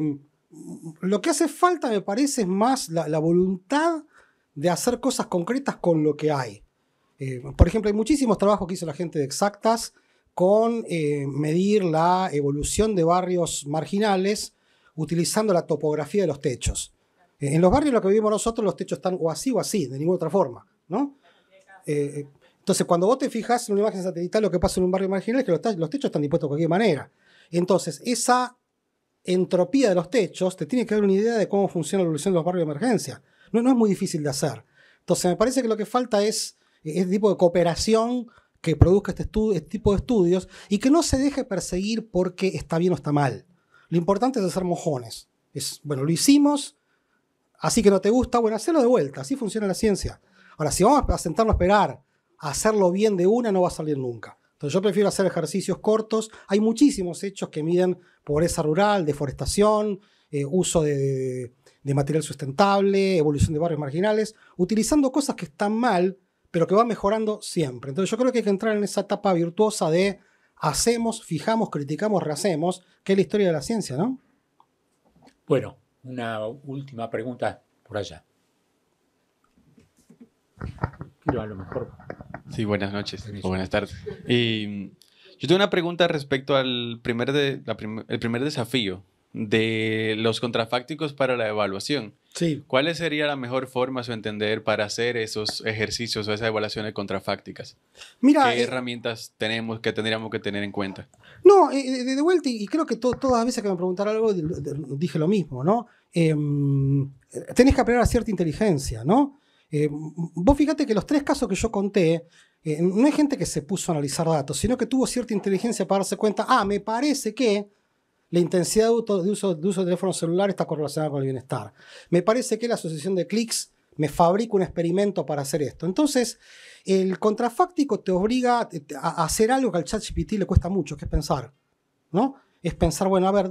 lo que hace falta, me parece, es más la voluntad de hacer cosas concretas con lo que hay. Eh, por ejemplo, hay muchísimos trabajos que hizo la gente de Exactas con eh, medir la evolución de barrios marginales utilizando la topografía de los techos. Eh, en los barrios en los que vivimos nosotros, los techos están o así o así, de ninguna otra forma, entonces, cuando vos te fijas en una imagen satelital, lo que pasa en un barrio marginal es que los, techos están dispuestos de cualquier manera. Entonces, esa entropía de los techos te tiene que dar una idea de cómo funciona la evolución de los barrios de emergencia. No, no es muy difícil de hacer. Entonces, me parece que lo que falta es este tipo de cooperación que produzca este, este, tipo de estudios y que no se deje perseguir porque está bien o está mal. Lo importante es hacer mojones. Es, bueno, lo hicimos, así que no te gusta, bueno, hacerlo de vuelta, así funciona la ciencia. Ahora, si vamos a sentarnos a esperar a hacerlo bien de una, no va a salir nunca. Entonces yo prefiero hacer ejercicios cortos. Hay muchísimos hechos que miden pobreza rural, deforestación, eh, uso de material sustentable, evolución de barrios marginales, utilizando cosas que están mal pero que va mejorando siempre. Entonces yo creo que hay que entrar en esa etapa virtuosa de hacemos, fijamos, criticamos, rehacemos, que es la historia de la ciencia, ¿no? Bueno, una última pregunta por allá. quiero a lo mejor. Sí, buenas noches o buenas tardes. Y mm, yo tengo una pregunta respecto al primer, de, el primer desafío de los contrafácticos para la evaluación. Sí. ¿Cuál sería la mejor forma, a su entender, para hacer esos ejercicios o esas evaluaciones contrafácticas? Mira, ¿Qué eh, herramientas tenemos que tendríamos que tener en cuenta? No, eh, eh, de, vuelta, y creo que todas las veces que me preguntaron algo dije lo mismo, ¿no? Em, tenés que aprender a cierta inteligencia, ¿no? Em, vos fíjate que los tres casos que yo conté, no hay gente que se puso a analizar datos, sino que tuvo cierta inteligencia para darse cuenta, ah, me parece que la intensidad de uso, de uso, de teléfono celular está correlacionada con el bienestar. Me parece que la asociación de clics me fabrica un experimento para hacer esto. Entonces, el contrafáctico te obliga a hacer algo que al chat GPT le cuesta mucho, que es pensar, ¿no? Es pensar, bueno, a ver,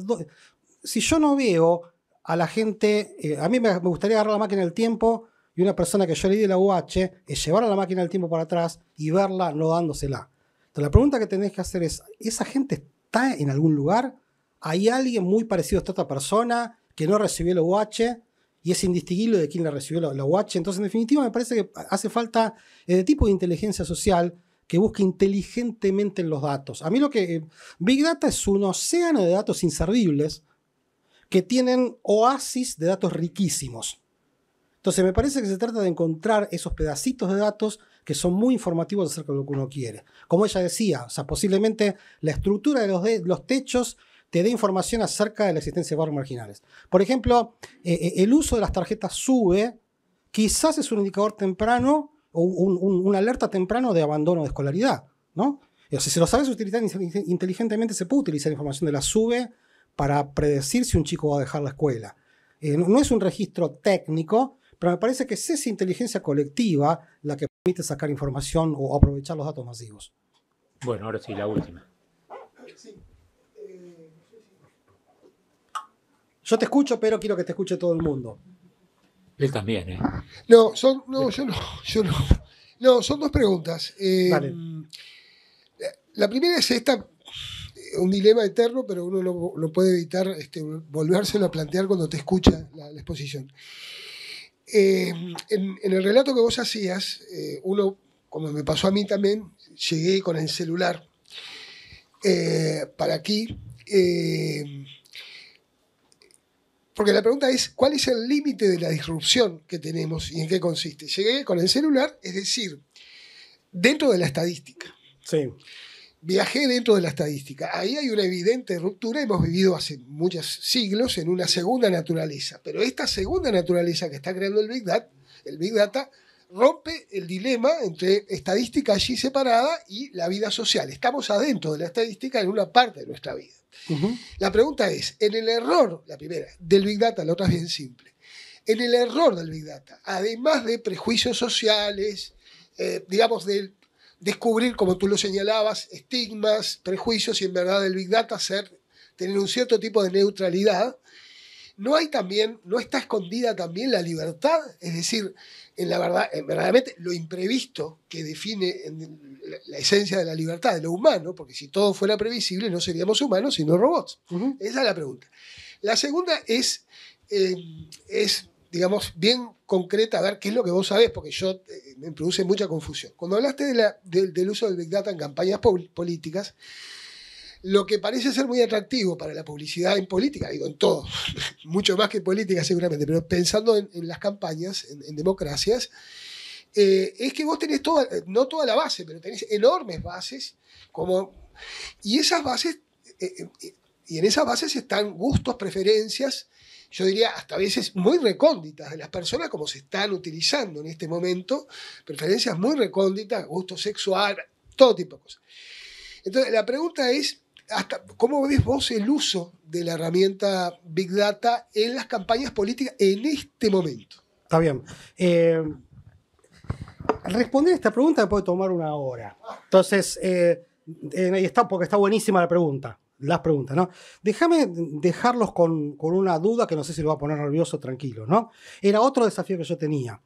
si yo no veo a la gente, eh, a mí me, gustaría agarrar la máquina del tiempo y una persona que yo le di la UH es llevar a la máquina del tiempo para atrás y verla no dándosela. Entonces, la pregunta que tenés que hacer es, ¿esa gente está en algún lugar? hay alguien muy parecido a esta otra persona que no recibió el OH y es indistinguible de quién le recibió el watch Entonces, en definitiva, me parece que hace falta el eh, tipo de inteligencia social que busque inteligentemente en los datos. A mí lo que... Eh, Big Data es un océano de datos inservibles que tienen oasis de datos riquísimos. Entonces, me parece que se trata de encontrar esos pedacitos de datos que son muy informativos acerca de lo que uno quiere. Como ella decía, o sea, posiblemente la estructura de los, de los techos te dé información acerca de la existencia de barrios marginales. Por ejemplo, eh, eh, el uso de las tarjetas SUBE quizás es un indicador temprano o una alerta temprano de abandono de escolaridad, ¿no? O lo sabes utilizar inteligentemente, se puede utilizar información de la SUBE para predecir si un chico va a dejar la escuela. Eh, no es un registro técnico, pero me parece que es esa inteligencia colectiva la que permite sacar información o aprovechar los datos masivos. Bueno, ahora sí, la última. Sí. Yo te escucho, pero quiero que te escuche todo el mundo. Él también, ¿eh? No, son, no, yo no, no. son dos preguntas. Eh, la primera es esta, eh, un dilema eterno, pero uno lo, puede evitar, este, volvérselo a plantear cuando te escucha la, exposición. Eh, en, el relato que vos hacías, uno, como me pasó a mí también, llegué con el celular para aquí porque la pregunta es, ¿cuál es el límite de la disrupción que tenemos y en qué consiste? Llegué con el celular, es decir, dentro de la estadística. Sí. Viajé dentro de la estadística. Ahí hay una evidente ruptura. Hemos vivido hace muchos siglos en una segunda naturaleza. Pero esta segunda naturaleza que está creando el Big Data, el Big Data rompe el dilema entre estadística allí separada y la vida social. Estamos adentro de la estadística en una parte de nuestra vida. La pregunta es, en el error, la primera, del Big Data, la otra es bien simple, en el error del Big Data, además de prejuicios sociales, eh, digamos, de descubrir, como tú lo señalabas, estigmas, prejuicios y en verdad el Big Data ser, tener un cierto tipo de neutralidad, no hay también, no está escondida también la libertad, es decir, en la verdad, en verdaderamente lo imprevisto que define la, esencia de la libertad, de lo humano, porque si todo fuera previsible no seríamos humanos sino robots. Esa es la pregunta. La segunda es, eh, es, digamos, bien concreta, a ver qué es lo que vos sabés, porque yo eh, me produce mucha confusión. Cuando hablaste de la, del uso del Big Data en campañas políticas, lo que parece ser muy atractivo para la publicidad en política, digo en todo, mucho más que política seguramente, pero pensando en, las campañas, en, democracias, eh, es que vos tenés toda, eh, no toda la base, pero tenés enormes bases, como, y esas bases, eh, y en esas bases están gustos, preferencias, yo diría hasta a veces muy recónditas de las personas como se están utilizando en este momento, preferencias muy recónditas, gusto sexual, todo tipo de cosas. Entonces, la pregunta es, ¿Cómo ves vos el uso de la herramienta Big Data en las campañas políticas en este momento? Está bien. Eh, responder esta pregunta me puede tomar una hora. Entonces, eh, eh está, porque está buenísima la pregunta, las preguntas, ¿no? Déjame dejarlos con, una duda que no sé si lo va a poner nervioso, o tranquilo, ¿no? Era otro desafío que yo tenía.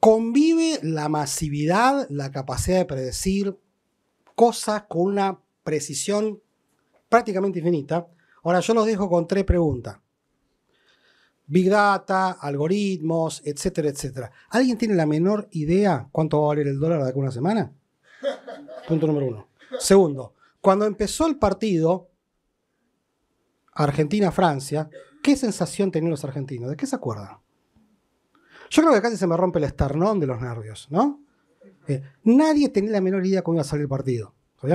¿Convive la masividad, la capacidad de predecir cosas con una precisión prácticamente infinita. Ahora yo los dejo con tres preguntas. Big Data, algoritmos, etcétera, etcétera. ¿Alguien tiene la menor idea cuánto va a valer el dólar de una semana? Punto número uno. Segundo, cuando empezó el partido Argentina-Francia, ¿qué sensación tenían los argentinos? ¿De qué se acuerdan? Yo creo que casi se me rompe el esternón de los nervios, ¿no? Eh, nadie tenía la menor idea cómo iba a salir el partido. ¿Está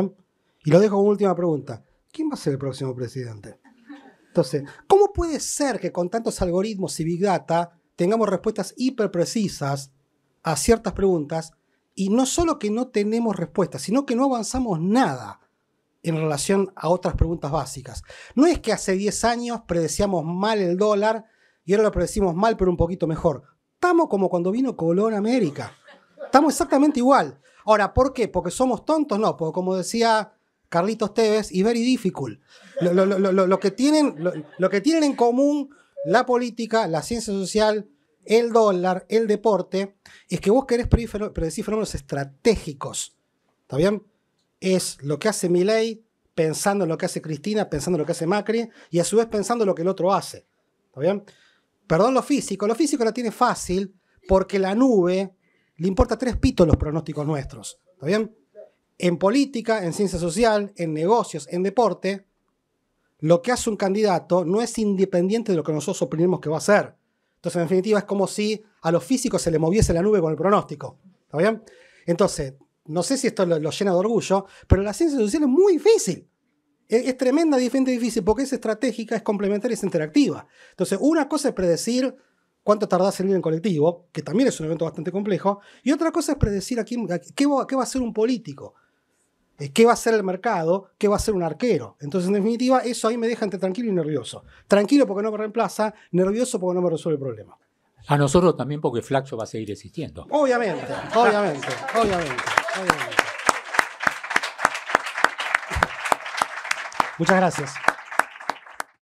y lo dejo como última pregunta. ¿Quién va a ser el próximo presidente? Entonces, ¿cómo puede ser que con tantos algoritmos y big data tengamos respuestas hiperprecisas a ciertas preguntas y no solo que no tenemos respuestas, sino que no avanzamos nada en relación a otras preguntas básicas? No es que hace 10 años predecíamos mal el dólar y ahora lo predecimos mal pero un poquito mejor. Estamos como cuando vino Colón a América. Estamos exactamente igual. Ahora, ¿por qué? ¿Porque somos tontos? No, porque como decía Carlitos Tevez y Very Difficult. Lo, que tienen, lo, que tienen en común la política, la ciencia social, el dólar, el deporte, es que vos querés predecir fenómenos estratégicos. ¿Está bien? Es lo que hace Milei pensando en lo que hace Cristina, pensando en lo que hace Macri y a su vez pensando en lo que el otro hace. ¿Está bien? Perdón lo físico, lo físico la tiene fácil porque la nube le importa tres pitos los pronósticos nuestros. ¿Está bien? en política, en ciencia social, en negocios, en deporte, lo que hace un candidato no es independiente de lo que nosotros opinemos que va a hacer. Entonces, en definitiva, es como si a los físicos se le moviese la nube con el pronóstico. ¿Está bien? Entonces, no sé si esto lo, llena de orgullo, pero la ciencia social es muy difícil. Es, tremenda, diferente, difícil, porque es estratégica, es complementaria, es interactiva. Entonces, una cosa es predecir cuánto tardará en salir en colectivo, que también es un evento bastante complejo, y otra cosa es predecir a qué, va, qué va a hacer un político. Eh, ¿Qué va a ser el mercado? ¿Qué va a ser un arquero? Entonces, en definitiva, eso ahí me deja entre tranquilo y nervioso. Tranquilo porque no me reemplaza, nervioso porque no me resuelve el problema. A nosotros también porque Flaxo va a seguir existiendo. obviamente, obviamente, obviamente. Muchas gracias.